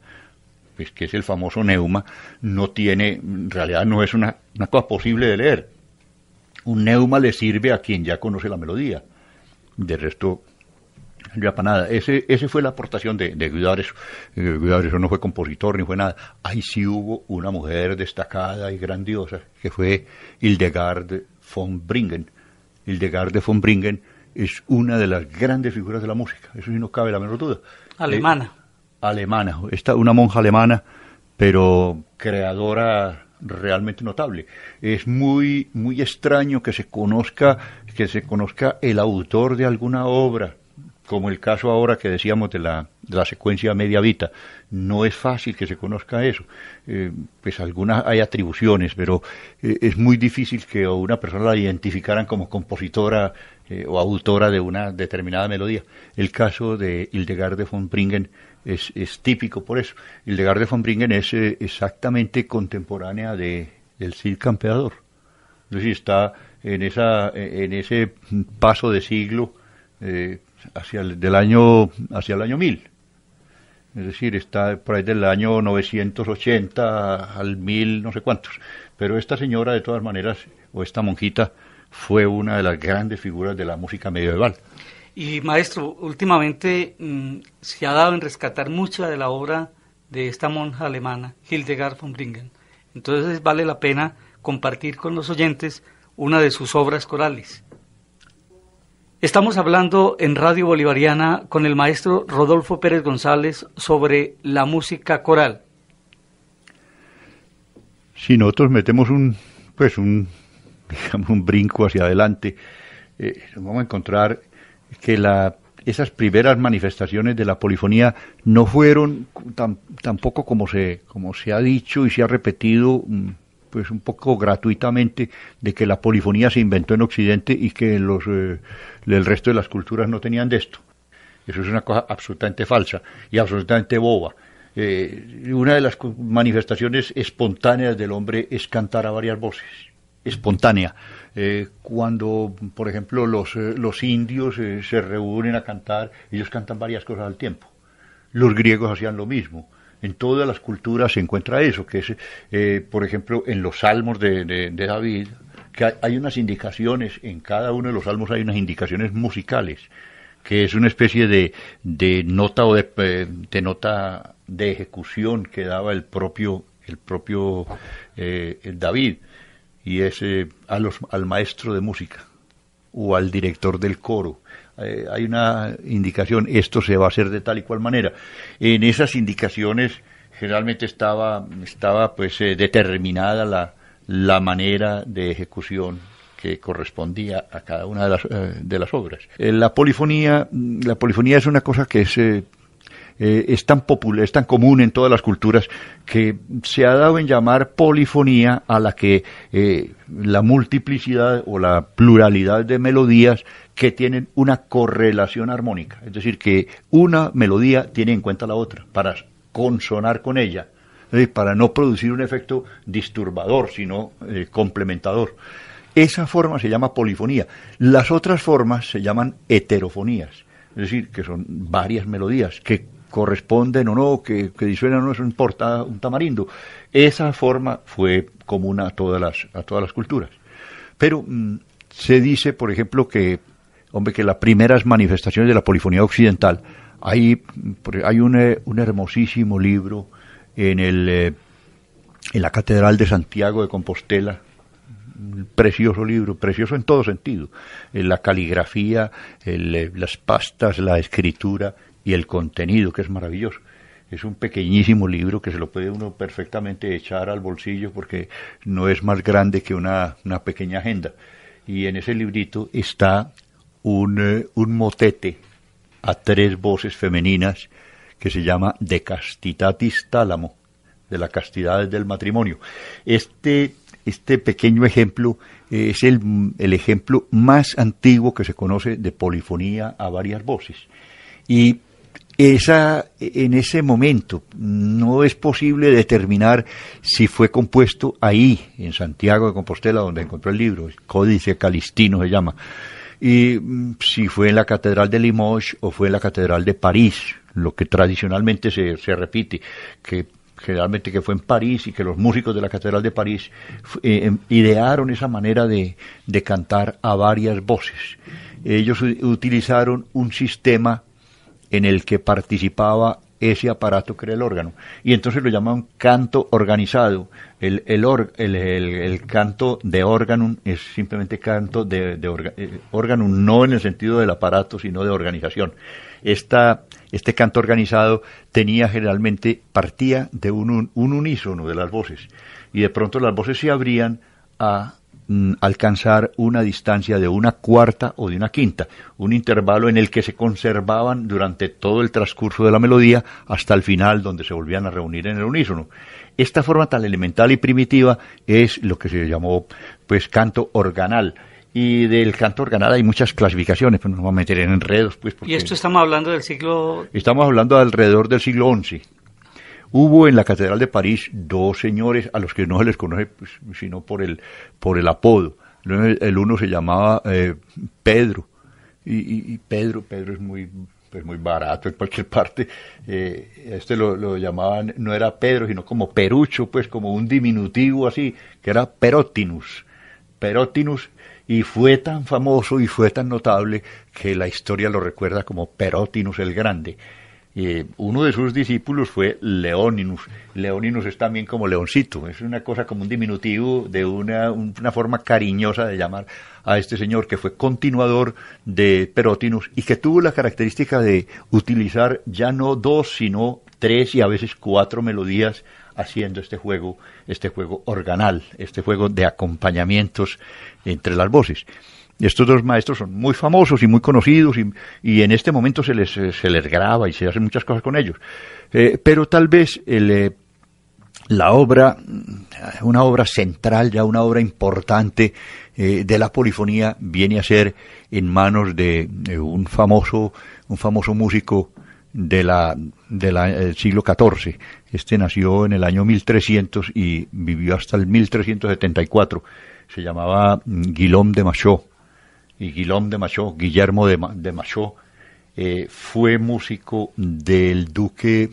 pues que es el famoso neuma, no tiene, en realidad no es una cosa posible de leer, un neuma le sirve a quien ya conoce la melodía. De resto, ya para nada. Ese, ese fue la aportación de, de Guidares. Eh, Guidares no fue compositor ni fue nada. Ahí sí hubo una mujer destacada y grandiosa, que fue Hildegard von Bringen. Hildegard von Bringen es una de las grandes figuras de la música. Eso sí no cabe la menor duda. Alemana. Eh, alemana. Esta, una monja alemana, pero creadora realmente notable. Es muy, muy extraño que se conozca, que se conozca el autor de alguna obra, como el caso ahora que decíamos de la, la secuencia media vita. No es fácil que se conozca eso. Eh, pues algunas hay atribuciones, pero eh, es muy difícil que una persona la identificaran como compositora eh, o autora de una determinada melodía. El caso de Hildegard de von Bringen es, típico por eso. de von Bringen es eh, exactamente contemporánea de, del Cid Campeador. Entonces está en, esa, en ese paso de siglo eh, hacia, el, del año, hacia el año 1000. Es decir, está por ahí del año 980 al 1000, no sé cuántos. Pero esta señora, de todas maneras, o esta monjita, fue una de las grandes figuras de la música medieval. Y maestro, últimamente mm, se ha dado en rescatar mucha de la obra de esta monja alemana, Hildegard von Bringen. Entonces vale la pena compartir con los oyentes una de sus obras corales. Estamos hablando en Radio Bolivariana con el maestro Rodolfo Pérez González sobre la música coral. Si nosotros metemos un, pues un, digamos, un brinco hacia adelante, eh, vamos a encontrar que la, esas primeras manifestaciones de la polifonía no fueron tampoco como se, como se ha dicho y se ha repetido mm, pues un poco gratuitamente de que la polifonía se inventó en Occidente y que los, eh, el resto de las culturas no tenían de esto. Eso es una cosa absolutamente falsa y absolutamente boba. Eh, una de las manifestaciones espontáneas del hombre es cantar a varias voces espontánea. Eh, cuando, por ejemplo, los, eh, los indios eh, se reúnen a cantar, ellos cantan varias cosas al tiempo. Los griegos hacían lo mismo. En todas las culturas se encuentra eso, que es, por ejemplo, en los salmos de, de, David, que hay unas indicaciones, en cada uno de los salmos hay unas indicaciones musicales, que es una especie de, nota de, nota de ejecución que daba el propio, el propio David y es eh, al maestro de música o al director del coro. Eh, hay una indicación, esto se va a hacer de tal y cual manera. En esas indicaciones generalmente estaba, estaba pues eh, determinada la, manera de ejecución que correspondía a cada una de las, de las obras. la polifonía, la polifonía es una cosa que es eh, es, tan popular, es tan común en todas las culturas que se ha dado en llamar polifonía a la que eh, la multiplicidad o la pluralidad de melodías que tienen una correlación armónica, es decir, que una melodía tiene en cuenta la otra para consonar con ella para no producir un efecto disturbador, sino eh, complementador. Esa forma se llama polifonía. Las otras formas se llaman heterofonías, es decir, que son varias melodías que corresponden o no, que, que o no, eso importa un tamarindo. Esa forma fue común a todas las, a todas las culturas. Pero mm, se dice, por ejemplo, que, hombre, que las primeras manifestaciones de la polifonía occidental, hay, hay eh, un, hermosísimo libro en, el, eh, en la Catedral de Santiago de Compostela, precioso libro, precioso en todo sentido. Eh, la caligrafía, las pastas, la escritura, y el contenido, que es maravilloso. Es un pequeñísimo libro que se lo puede uno perfectamente echar al bolsillo porque no es más grande que una, pequeña agenda. Y en ese librito está eh, un, motete a tres voces femeninas que se llama De Castitatis Tálamo, de la castidad del matrimonio. Este, este pequeño ejemplo eh, es el, el, ejemplo más antiguo que se conoce de polifonía a varias voces. Y esa, en ese momento no es posible determinar si fue compuesto ahí, en Santiago de Compostela, donde encontró el libro, el Códice Calistino se llama, y mm, si fue en la Catedral de Limoges o fue en la Catedral de París, lo que tradicionalmente se, repite, que generalmente que fue en París y que los músicos de la Catedral de París eh, em, idearon esa manera de, de cantar a varias voces. Ellos utilizaron un sistema en el que participaba ese aparato que era el órgano. Y entonces lo llamaban canto organizado. El, el, canto de órgano es simplemente canto de, eh, órgano, no en el sentido del aparato, sino de organización. Esta, este canto organizado tenía generalmente, partía de un, un unísono de las voces. Y de pronto las voces se abrían a Mm, alcanzar una distancia de una cuarta o de una quinta, un intervalo en el que se conservaban durante todo el transcurso de la melodía hasta el final donde se volvían a reunir en el unísono. Esta forma tan elemental y primitiva es lo que se llamó pues canto organal y del canto organal hay muchas clasificaciones, pero nos vamos a meter en enredos. Pues, y esto estamos hablando del siglo... Estamos hablando alrededor del siglo XI. Hubo en la Catedral de París dos señores a los que no se les conoce pues, sino por el, por el apodo. El uno se llamaba eh, Pedro, y, Pedro, Pedro es muy, pues, muy barato en cualquier parte. Eh, este lo, lo, llamaban, no era Pedro, sino como Perucho, pues como un diminutivo así, que era Perotinus. Perotinus, y fue tan famoso y fue tan notable que la historia lo recuerda como Perotinus el Grande. Eh, uno de sus discípulos fue Leoninus. Leoninus es también como leoncito, es una cosa como un diminutivo de una, una forma cariñosa de llamar a este señor que fue continuador de Perotinus y que tuvo la característica de utilizar ya no dos, sino tres y a veces cuatro melodías haciendo este juego, este juego organal, este juego de acompañamientos entre las voces. Estos dos maestros son muy famosos y muy conocidos y, en este momento se les, se les graba y se hacen muchas cosas con ellos. Eh, pero tal vez eh, la obra, una obra central, ya una obra importante eh, de la polifonía, viene a ser en manos de, un famoso, un famoso músico de la del siglo XIV. Este nació en el año 1300 y vivió hasta el 1374. Se llamaba mm, Guillaume de Machot y de Machot, Guillermo de, de eh, fue músico del duque.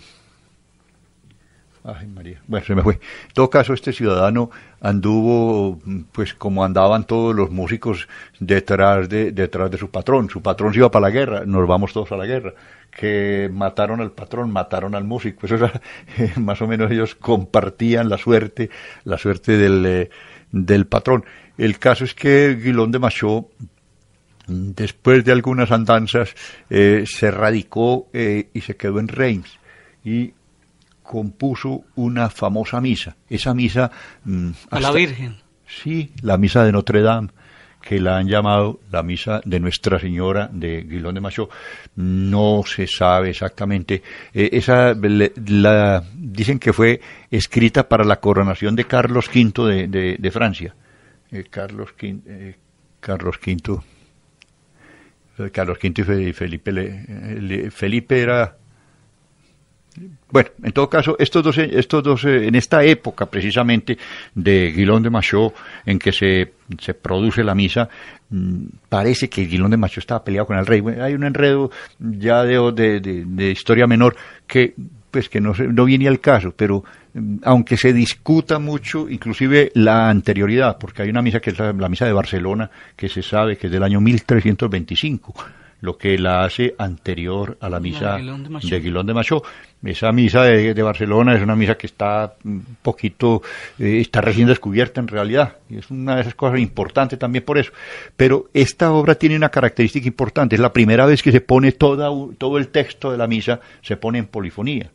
Ay, María. Bueno, se me fue. En todo caso, este ciudadano anduvo, pues como andaban todos los músicos detrás de, detrás de su patrón. Su patrón se iba para la guerra, nos vamos todos a la guerra. Que mataron al patrón, mataron al músico. Eso más o menos ellos compartían la suerte, la suerte del, eh, patrón. El caso es que Guilón de Machó... Después de algunas andanzas eh, se radicó eh, y se quedó en Reims y compuso una famosa misa. Esa misa... Mm, A la Virgen. Sí, la misa de Notre Dame que la han llamado la misa de Nuestra Señora de Guilón de Machot, No se sabe exactamente. Eh, esa la, dicen que fue escrita para la coronación de Carlos V de, de, Francia. Carlos, Carlos V Carlos V y Felipe, eh, Felipe era... Bueno, en todo caso, estos dos, estos dos, eh, en esta época precisamente de Guilón de Machó, en que se, se produce la misa, mm, parece que Guilón de Machó estaba peleado con el rey. hay un enredo ya de, de historia menor que es pues, que no, no viene al caso, pero mm, aunque se discuta mucho, inclusive la anterioridad, porque hay una misa que es la, misa de Barcelona, que se sabe que es del año 1325 lo que la hace anterior a la misa de, de Machó. Esa misa de, Barcelona es una misa que está mm, poquito, eh, está recién descubierta en realidad, y es una de esas cosas importantes también por eso. Pero esta obra tiene una característica importante, es la primera vez que se pone toda, todo el texto de la misa, se pone en polifonía.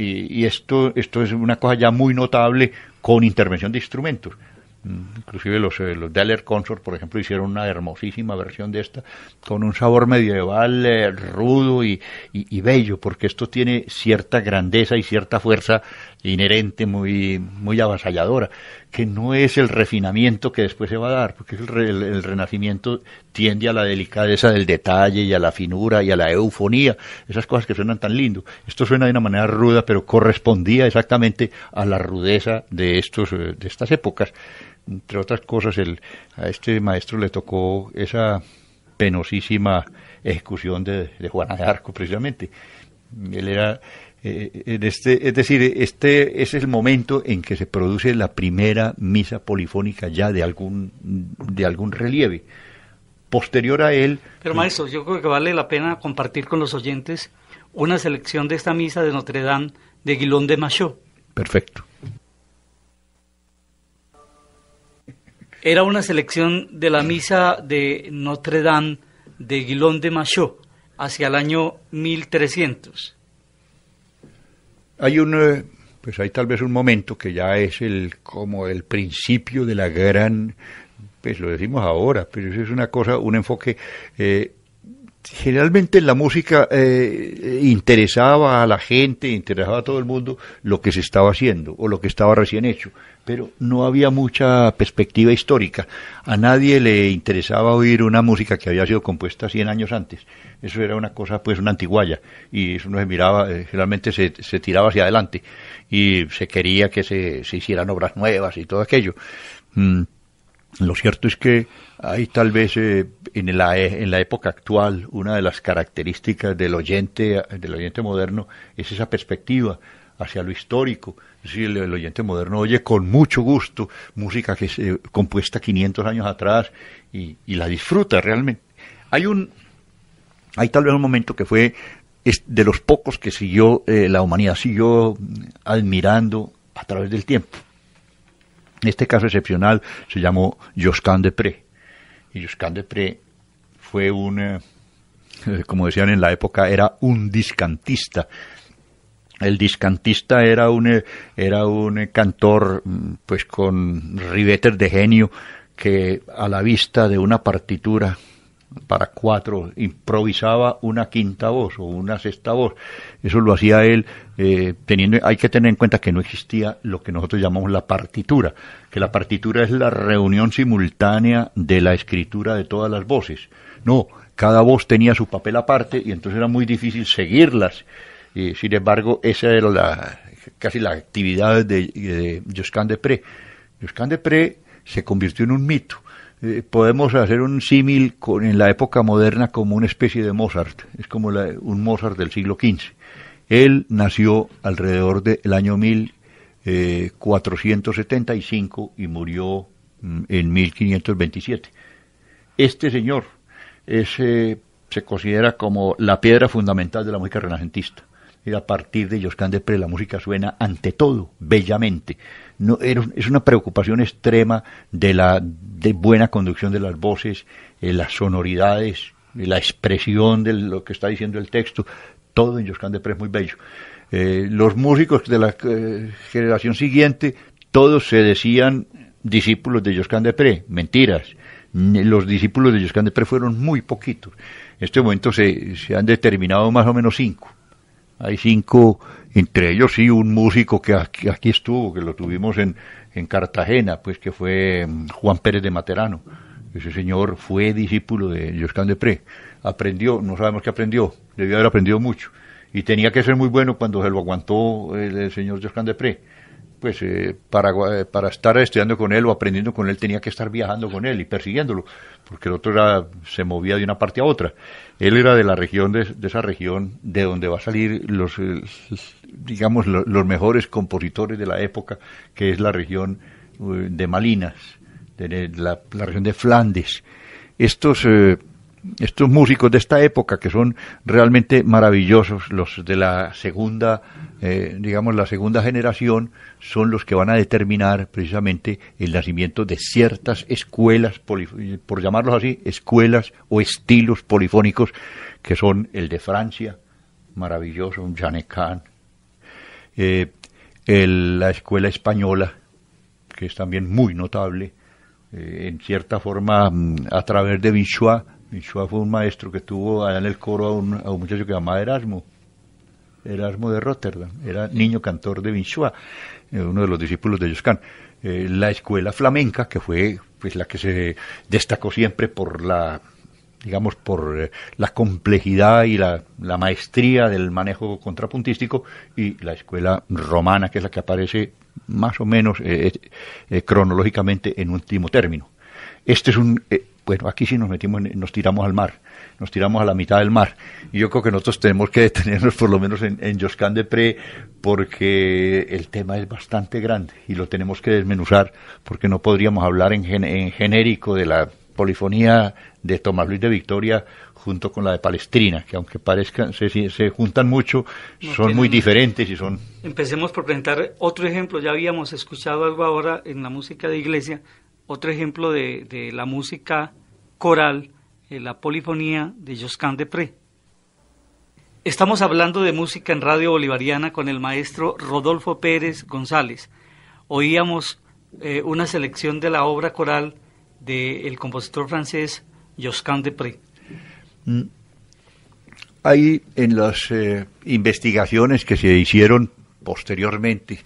Y, esto, esto es una cosa ya muy notable con intervención de instrumentos mm, inclusive los, eh, los Deller Consort, por ejemplo, hicieron una hermosísima versión de esta, con un sabor medieval eh, rudo y, bello, porque esto tiene cierta grandeza y cierta fuerza inherente, muy, muy avasalladora, que no es el refinamiento que después se va a dar, porque el, renacimiento tiende a la delicadeza del detalle y a la finura y a la eufonía, esas cosas que suenan tan lindo. Esto suena de una manera ruda, pero correspondía exactamente a la rudeza de, estos, eh, de estas épocas. Entre otras cosas, el, a este maestro le tocó esa penosísima ejecución de, de Juana de Arco, precisamente. Él era eh, eh, este, es decir, este es el momento en que se produce la primera misa polifónica ya de algún, de algún relieve. Posterior a él. Pero pues, maestro, yo creo que vale la pena compartir con los oyentes una selección de esta misa de Notre Dame de Guilón de Machó. Perfecto. Era una selección de la misa de Notre Dame de Guilón de Machó hacia el año 1300. Hay un, eh, pues hay tal vez un momento que ya es el como el principio de la gran, pues lo decimos ahora, pero eso es una cosa, un enfoque eh, generalmente la música eh, interesaba a la gente, interesaba a todo el mundo lo que se estaba haciendo o lo que estaba recién hecho, pero no había mucha perspectiva histórica. A nadie le interesaba oír una música que había sido compuesta 100 años antes. Eso era una cosa, pues, una antiguaya y eso no se miraba, eh, generalmente se, se, tiraba hacia adelante y se quería que se, hicieran obras nuevas y todo aquello. Mm. Lo cierto es que hay tal vez eh, en, la, e, en la época actual una de las características del oyente, del oyente moderno es esa perspectiva hacia lo histórico. Es el, oyente moderno oye con mucho gusto música que se eh, compuesta 500 años atrás y, la disfruta realmente. Hay un, hay tal vez un momento que fue de los pocos que siguió, eh, la humanidad siguió mm, admirando a través del tiempo este caso excepcional se llamó Josquin de Y Josquin de fue un, eh, como decían en la época, era un discantista. El discantista era un, eh, era un eh, cantor mm, pues con ribetes de genio que a la vista de una partitura para cuatro improvisaba una quinta voz o una sexta voz eso lo hacía él eh, teniendo, hay que tener en cuenta que no existía lo que nosotros llamamos la partitura, que la partitura es la reunión simultánea de la escritura de todas las voces. No, cada voz tenía su papel aparte y entonces era muy difícil seguirlas. y eh, sin embargo, esa era la, casi la actividad de, de Josquin de Pré. Josquin de Pré se convirtió en un mito eh, podemos hacer un símil en la época moderna como una especie de Mozart, es como un Mozart del siglo XV. Él nació alrededor del año 1475 eh, y murió mm, en 1527. Este señor se considera como la piedra fundamental de la música renacentista y a partir de de pré la música suena ante todo bellamente. No, es una preocupación extrema de la de buena conducción de las voces, eh, las sonoridades, eh, la expresión de lo que está diciendo el texto, todo en Josquin es muy bello. Eh, los músicos de la eh, generación siguiente, todos se decían discípulos de de pré mentiras. Los discípulos de de pré fueron muy poquitos. En este momento se han determinado más o menos cinco hay cinco, entre ellos sí un músico que aquí, estuvo, que lo tuvimos en, Cartagena, pues que fue mm, Juan Pérez de Materano. Ese señor fue discípulo de de Pre, Aprendió, no sabemos qué aprendió, debió haber aprendido mucho. Y tenía que ser muy bueno cuando se lo aguantó el, señor señor de Pre, pues eh, para, eh, para, estar estudiando con él o aprendiendo con él tenía que estar viajando con él y persiguiéndolo, porque el otro se movía de una parte a otra. Él era de la región, de, esa región, de donde va a salir los, eh, digamos, los, mejores compositores de la época, que es la región eh, de Malinas, de la, región de Flandes. Estos, eh, estos músicos de esta época, que son realmente maravillosos, los de la segunda eh, digamos, la segunda generación son los que van a determinar precisamente el nacimiento de ciertas escuelas, por llamarlos así, escuelas o estilos polifónicos, que son el de Francia, maravilloso, un Kahn, eh, la escuela española, que es también muy notable, eh, en cierta forma, mm, a través de Vichua, Vichua fue un maestro que tuvo allá en el coro a un, muchacho que se llamaba Erasmo, Erasmo de Rotterdam, era niño cantor de Vinchua, eh, uno de los discípulos de Yoscan. Eh, la escuela flamenca, que fue pues la que se destacó siempre por la digamos por eh, la complejidad y la, maestría del manejo contrapuntístico y la escuela romana que es la que aparece más o menos cronológicamente en último término. Este es un bueno, aquí sí nos metimos, nos tiramos al mar, nos tiramos a la mitad del mar. Y yo creo que nosotros tenemos que detenernos por lo menos en, en de Pre, porque el tema es bastante grande y lo tenemos que desmenuzar, porque no podríamos hablar en, genérico de la polifonía de Tomás Luis de Victoria junto con la de Palestrina, que aunque parezcan, se, se juntan mucho, son muy diferentes y son... Empecemos por presentar otro ejemplo, ya habíamos escuchado algo ahora en la música de iglesia, otro ejemplo de, la música coral, eh, la polifonía de Josquin de Estamos hablando de música en Radio Bolivariana con el maestro Rodolfo Pérez González. Oíamos eh, una selección de la obra coral del compositor francés Josquin de Pré. Mm. Hay en las eh, investigaciones que se hicieron posteriormente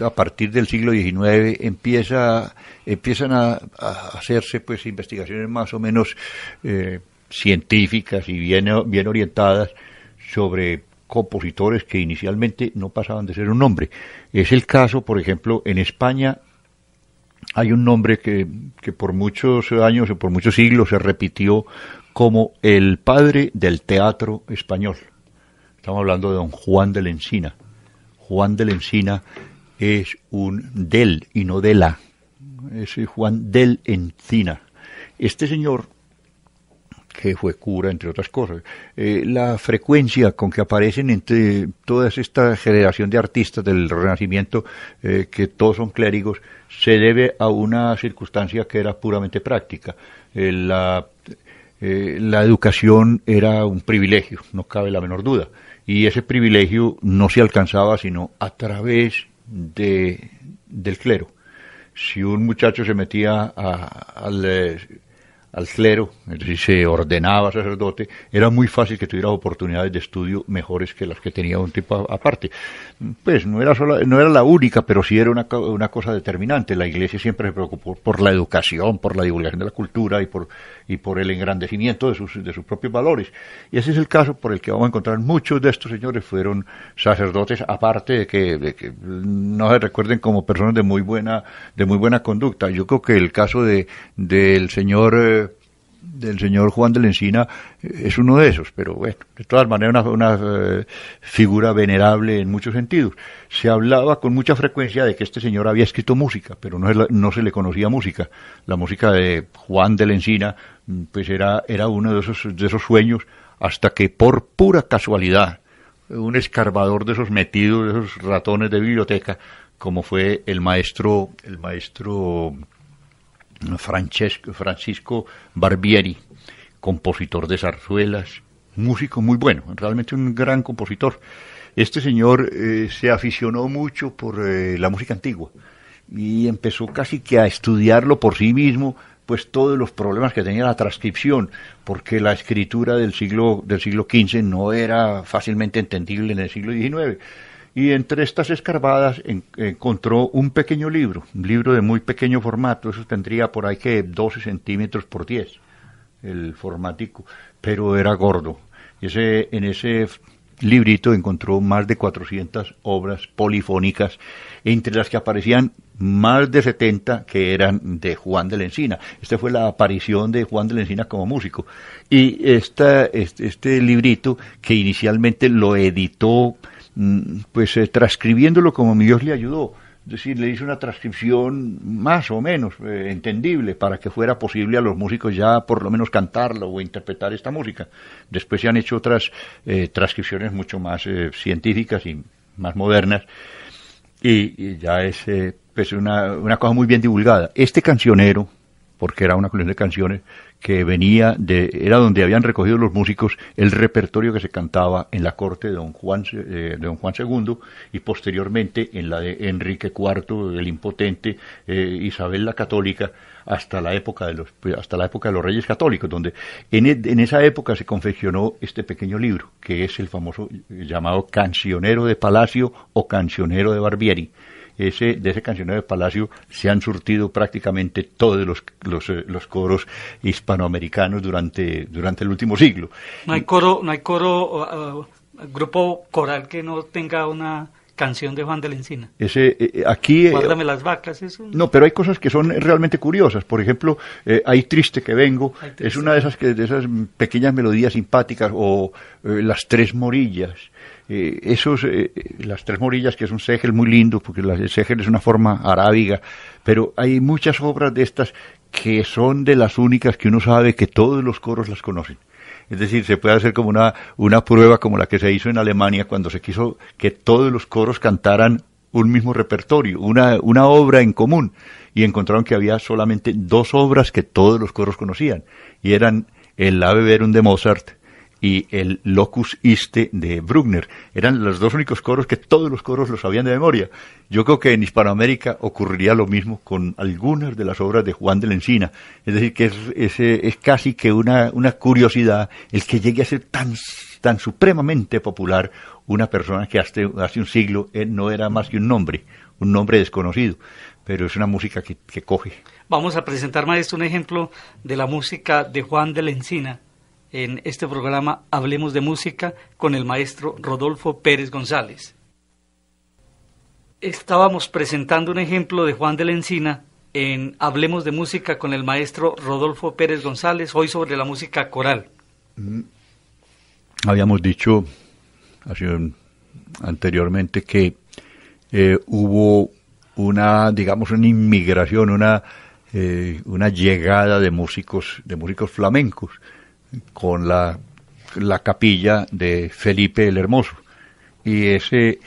a partir del siglo XIX empieza, empiezan a, hacerse pues investigaciones más o menos eh, científicas y bien, orientadas sobre compositores que inicialmente no pasaban de ser un nombre. Es el caso, por ejemplo, en España hay un nombre que, por muchos años o por muchos siglos se repitió como el padre del teatro español. Estamos hablando de don Juan de la Encina. Juan de la Encina es un del y no de la. Es Juan del Encina. Este señor, que fue cura, entre otras cosas, eh, la frecuencia con que aparecen entre toda esta generación de artistas del Renacimiento, eh, que todos son clérigos, se debe a una circunstancia que era puramente práctica. Eh, la, la educación era un privilegio, no cabe la menor duda y ese privilegio no se alcanzaba sino a través de, del clero. Si un muchacho se metía a, al eh, al clero, es decir, se ordenaba sacerdote, era muy fácil que tuviera oportunidades de estudio mejores que las que tenía un tipo aparte. Pues no era, sola, no era la única, pero sí era una, una, cosa determinante. La iglesia siempre se preocupó por la educación, por la divulgación de la cultura y por, y por el engrandecimiento de sus, de sus propios valores. Y ese es el caso por el que vamos a encontrar muchos de estos señores fueron sacerdotes, aparte de que, no se recuerden como personas de muy buena, de muy buena conducta. Yo creo que el caso de, del señor eh, del señor Juan de la Encina eh, es uno de esos, pero bueno, de todas maneras una, eh, figura venerable en muchos sentidos. Se hablaba con mucha frecuencia de que este señor había escrito música, pero no, se le conocía música. La música de Juan de la Encina mm, pues era, era uno de esos, de esos sueños hasta que por pura casualidad un escarbador de esos metidos, de esos ratones de biblioteca, como fue el maestro, el maestro Francesco, Francisco Barbieri, compositor de zarzuelas, músico muy bueno, realmente un gran compositor. Este señor eh, se aficionó mucho por eh, la música antigua y empezó casi que a estudiarlo por sí mismo, pues todos los problemas que tenía la transcripción, porque la escritura del siglo, del siglo XV no era fácilmente entendible en el siglo XIX y entre estas escarbadas encontró un pequeño libro, un libro de muy pequeño formato, eso tendría por ahí que 12 centímetros por 10, el formático, pero era gordo. Y ese, en ese librito encontró más de 400 obras polifónicas, entre las que aparecían más de 70 que eran de Juan de la Encina. Esta fue la aparición de Juan de la Encina como músico. Y esta, este, este librito, que inicialmente lo editó Mm, pues eh, transcribiéndolo como mi Dios le ayudó. Es decir, le hice una transcripción más o menos eh, entendible para que fuera posible a los músicos ya por lo menos cantarlo o interpretar esta música. Después se han hecho otras eh, transcripciones mucho más científicas y más modernas y, ya es pues, una, una cosa muy bien divulgada. Este cancionero, porque era una colección de canciones, que venía de, era donde habían recogido los músicos el repertorio que se cantaba en la corte de don Juan, eh, de don Juan II y posteriormente en la de Enrique IV, el impotente, eh, Isabel la Católica, hasta la época de los, hasta la época de los Reyes Católicos, donde e, en esa época se confeccionó este pequeño libro, que es el famoso llamado Cancionero de Palacio o Cancionero de Barbieri ese, de ese cancionero de Palacio se han surtido prácticamente todos los, eh, los, coros hispanoamericanos durante, durante el último siglo. No hay coro, no hay coro, uh, uh, grupo coral que no tenga una canción de Juan de la Encina. Ese, eh, eh, aquí, Guárdame las vacas. Es No, pero hay cosas que son realmente curiosas. Por ejemplo, Hay Triste que Vengo. Es una de esas, que, de esas pequeñas melodías simpáticas o Las Tres Morillas. Eh, esos, eh, las tres morillas, que es un segel muy lindo, porque el segel es una forma arábiga, pero hay muchas obras de estas que son de las únicas que uno sabe que todos los coros las conocen. Es decir, se puede hacer como una, una prueba como la que se hizo en Alemania cuando se quiso que todos los coros cantaran un mismo repertorio, una, una obra en común, y encontraron que había solamente dos obras que todos los coros conocían, y eran El Ave Verum de Mozart y el Locus Iste de Bruckner. Eran los dos únicos coros que todos los coros los sabían de memoria. Yo creo que en Hispanoamérica ocurriría lo mismo con algunas de las obras de Juan de la Encina. Es decir, que es, es, casi que una, curiosidad el que llegue a ser tan, tan supremamente popular una persona que hace un siglo eh, no era más que un nombre, un nombre desconocido pero es una música que, que, coge. Vamos a presentar, maestro, un ejemplo de la música de Juan de la Encina en este programa Hablemos de Música con el maestro Rodolfo Pérez González. Estábamos presentando un ejemplo de Juan de la Encina en Hablemos de Música con el maestro Rodolfo Pérez González, hoy sobre la música coral. Mm. Habíamos dicho mm, anteriormente que eh, hubo una, digamos, una inmigración, una, eh, una llegada de músicos, de músicos flamencos con la, capilla de Felipe el Hermoso. Y ese,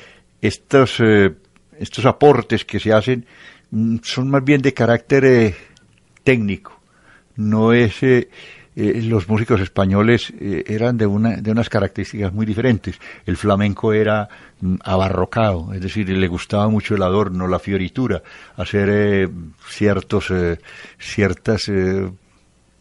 estos, eh, estos aportes que se hacen mm, son más bien de carácter eh, técnico. No es. Eh, los músicos españoles eran de, de unas características muy diferentes. El flamenco era mm, abarrocado, es decir, le gustaba mucho el adorno, la fioritura, hacer ciertos, ciertas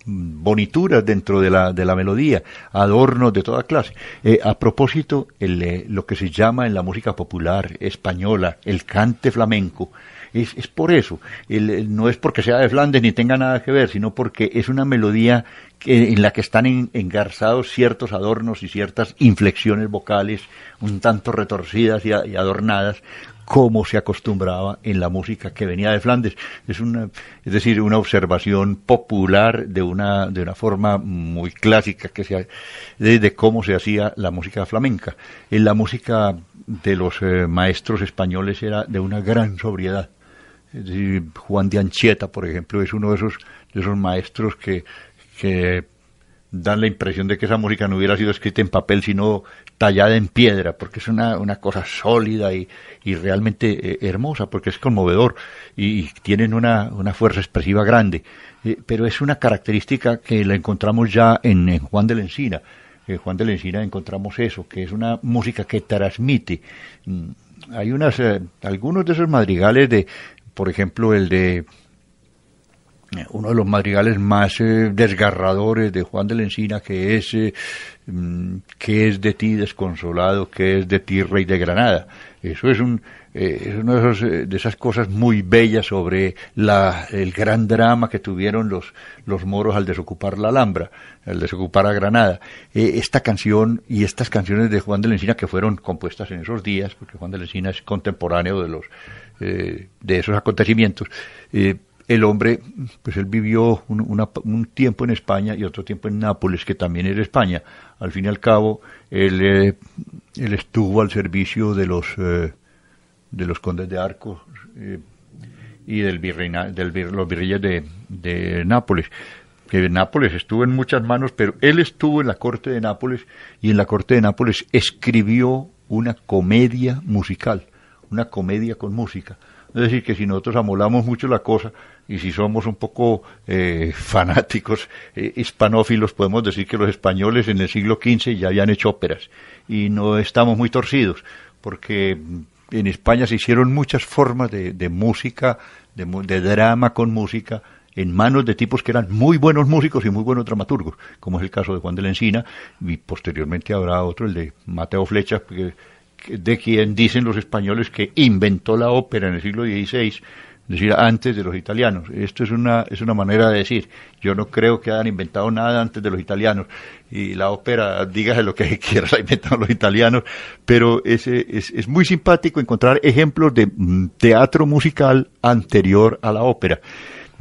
bonituras dentro de la, de la melodía, adornos de toda clase. Eh, a propósito, eh, lo que se llama en la música popular española el cante flamenco, es, es por eso, no es porque sea de Flandes ni tenga nada que ver, sino porque es una melodía en la que están engarzados ciertos adornos y ciertas inflexiones vocales un tanto retorcidas y adornadas como se acostumbraba en la música que venía de Flandes. Es, una, es decir, una observación popular de una, de una forma muy clásica que se, de, cómo se hacía la música flamenca. En la música de los eh, maestros españoles era de una gran sobriedad. Juan de Anchieta, por ejemplo, es uno de esos, de esos maestros que, que dan la impresión de que esa música no hubiera sido escrita en papel, sino tallada en piedra, porque es una, una cosa sólida y, realmente eh, hermosa, porque es conmovedor y, tienen una, fuerza expresiva grande. Eh, pero es una característica que la encontramos ya en, Juan de la Encina. en Juan de la Encina encontramos eso, que es una música que transmite. Mm, hay unas, eh, algunos de esos madrigales de, por ejemplo, el de eh, uno de los madrigales más eh, desgarradores de Juan de la Encina, que es eh, mm, que es de ti desconsolado, que es de ti rey de Granada. Eso es, un, es una de, esas cosas muy bellas sobre la, el gran drama que tuvieron los, los moros al desocupar la Alhambra, al desocupar a Granada. esta canción y estas canciones de Juan de la Encina que fueron compuestas en esos días, porque Juan de la Encina es contemporáneo de, los, de esos acontecimientos, el hombre, pues él vivió un, tiempo en España y otro tiempo en Nápoles, que también era España. Al fin y al cabo, él, eh, estuvo al servicio de los, eh, de los condes de Arcos eh, y del del los virreyes de, de Nápoles. Que Nápoles estuvo en muchas manos, pero él estuvo en la corte de Nápoles y en la corte de Nápoles escribió una comedia musical, una comedia con música es decir, que si nosotros amolamos mucho la cosa y si somos un poco eh, fanáticos eh, hispanófilos, podemos decir que los españoles en el siglo XV ya habían hecho óperas y no estamos muy torcidos, porque en España se hicieron muchas formas de, música, de, de drama con música, en manos de tipos que eran muy buenos músicos y muy buenos dramaturgos, como es el caso de Juan de la Encina, y posteriormente habrá otro, el de Mateo Flecha, que de quien dicen los españoles que inventó la ópera en el siglo XVI, es decir, antes de los italianos. Esto es una, es una manera de decir, yo no creo que hayan inventado nada antes de los italianos, y la ópera, dígase lo que quieras, la inventaron los italianos, pero es muy simpático encontrar ejemplos de mm, teatro musical anterior a la ópera.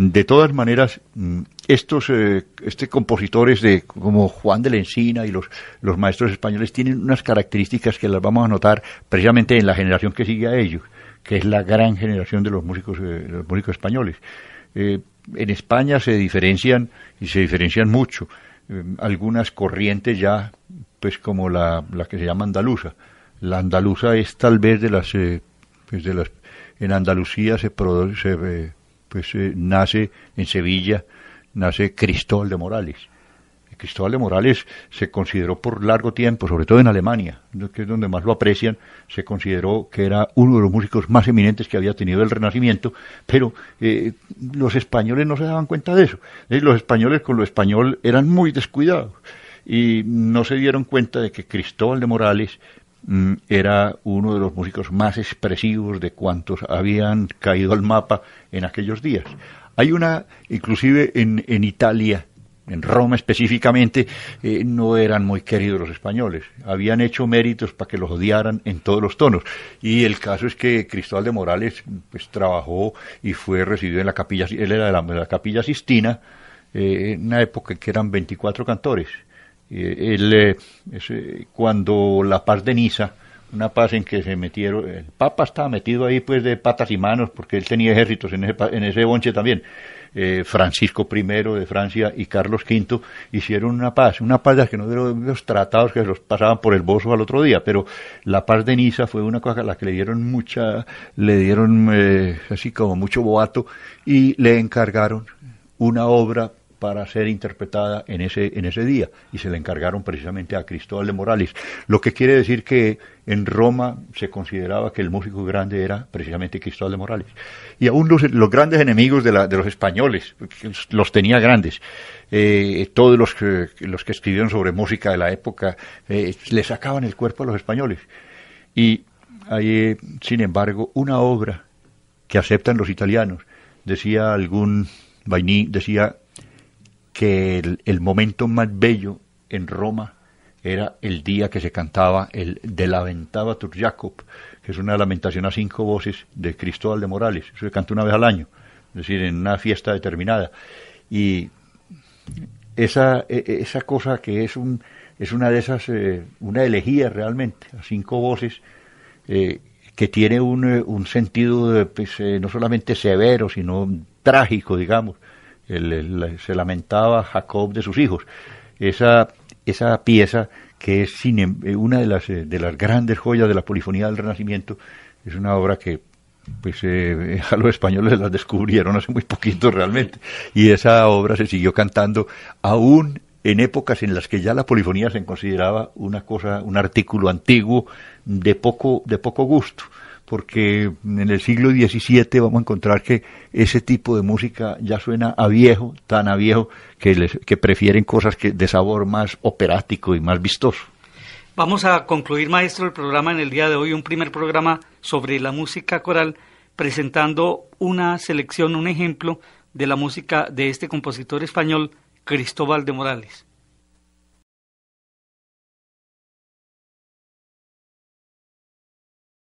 De todas maneras, mm, estos eh, este compositores de como Juan de la Encina y los, los maestros españoles tienen unas características que las vamos a notar precisamente en la generación que sigue a ellos, que es la gran generación de los músicos, eh, los músicos españoles. Eh, en España se diferencian y se diferencian mucho algunas corrientes ya, pues como la, que se llama andaluza. La andaluza es tal vez de las, pues, de las en Andalucía se produce pues eh, nace en Sevilla, nace Cristóbal de Morales. Cristóbal de Morales se consideró por largo tiempo, sobre todo en Alemania, que es donde más lo aprecian, se consideró que era uno de los músicos más eminentes que había tenido el Renacimiento, pero eh, los españoles no se daban cuenta de eso. los españoles con lo español eran muy descuidados y no se dieron cuenta de que Cristóbal de Morales Mm, era uno de los músicos más expresivos de cuantos habían caído al mapa en aquellos días. Hay una, inclusive en, en Italia, en Roma específicamente, eh, no eran muy queridos los españoles. Habían hecho méritos para que los odiaran en todos los tonos. Y el caso es que Cristóbal de Morales pues, trabajó y fue recibido en la capilla, él era de la, capilla Sistina, eh, en una época en que eran 24 cantores eh, eh, cuando la paz de Niza, una paz en que se metieron, el Papa estaba metido ahí pues de patas y manos, porque él tenía ejércitos en ese, bonche también. Eh, Francisco I de Francia y Carlos V hicieron una paz, una paz de que no de los tratados que los pasaban por el bozo al otro día, pero la paz de Niza fue una cosa a la que le dieron mucha, le dieron así como mucho boato y le encargaron una obra para ser interpretada en ese, en ese día y se le encargaron precisamente a Cristóbal de Morales, lo que quiere decir que en Roma se consideraba que el músico grande era precisamente Cristóbal de Morales. Y aún los, grandes enemigos de, los españoles, los tenía grandes, eh, todos los que, los que escribieron sobre música de la época, eh, le sacaban el cuerpo a los españoles. Y hay, sin embargo, una obra que aceptan los italianos, decía algún Vainí decía que el, momento más bello en Roma era el día que se cantaba el de la tur Jacob, que es una lamentación a cinco voces de Cristóbal de Morales. Eso se canta una vez al año, es decir, en una fiesta determinada. Y esa, e, e, esa cosa que es, un, es una de esas, eh, una elegía realmente, a cinco voces, eh, que tiene un, eh, sentido pues, no solamente severo, sino trágico, digamos, se lamentaba Jacob de sus hijos. Esa, esa pieza que es em, eh, una de las, eh, de las grandes joyas de la polifonía del Renacimiento, es una obra que pues eh, a los españoles la descubrieron hace muy poquito realmente y esa obra se siguió cantando aún en épocas en las que ya la polifonía se consideraba una cosa un artículo antiguo de poco de poco gusto porque en el siglo XVII vamos a encontrar que ese tipo de música ya suena a viejo, tan a viejo, que, que prefieren cosas que, de sabor más operático y más vistoso. Vamos a concluir, maestro, el programa en el día de hoy, un primer programa sobre la música coral, presentando una selección, un ejemplo de la música de este compositor español, Cristóbal de Morales.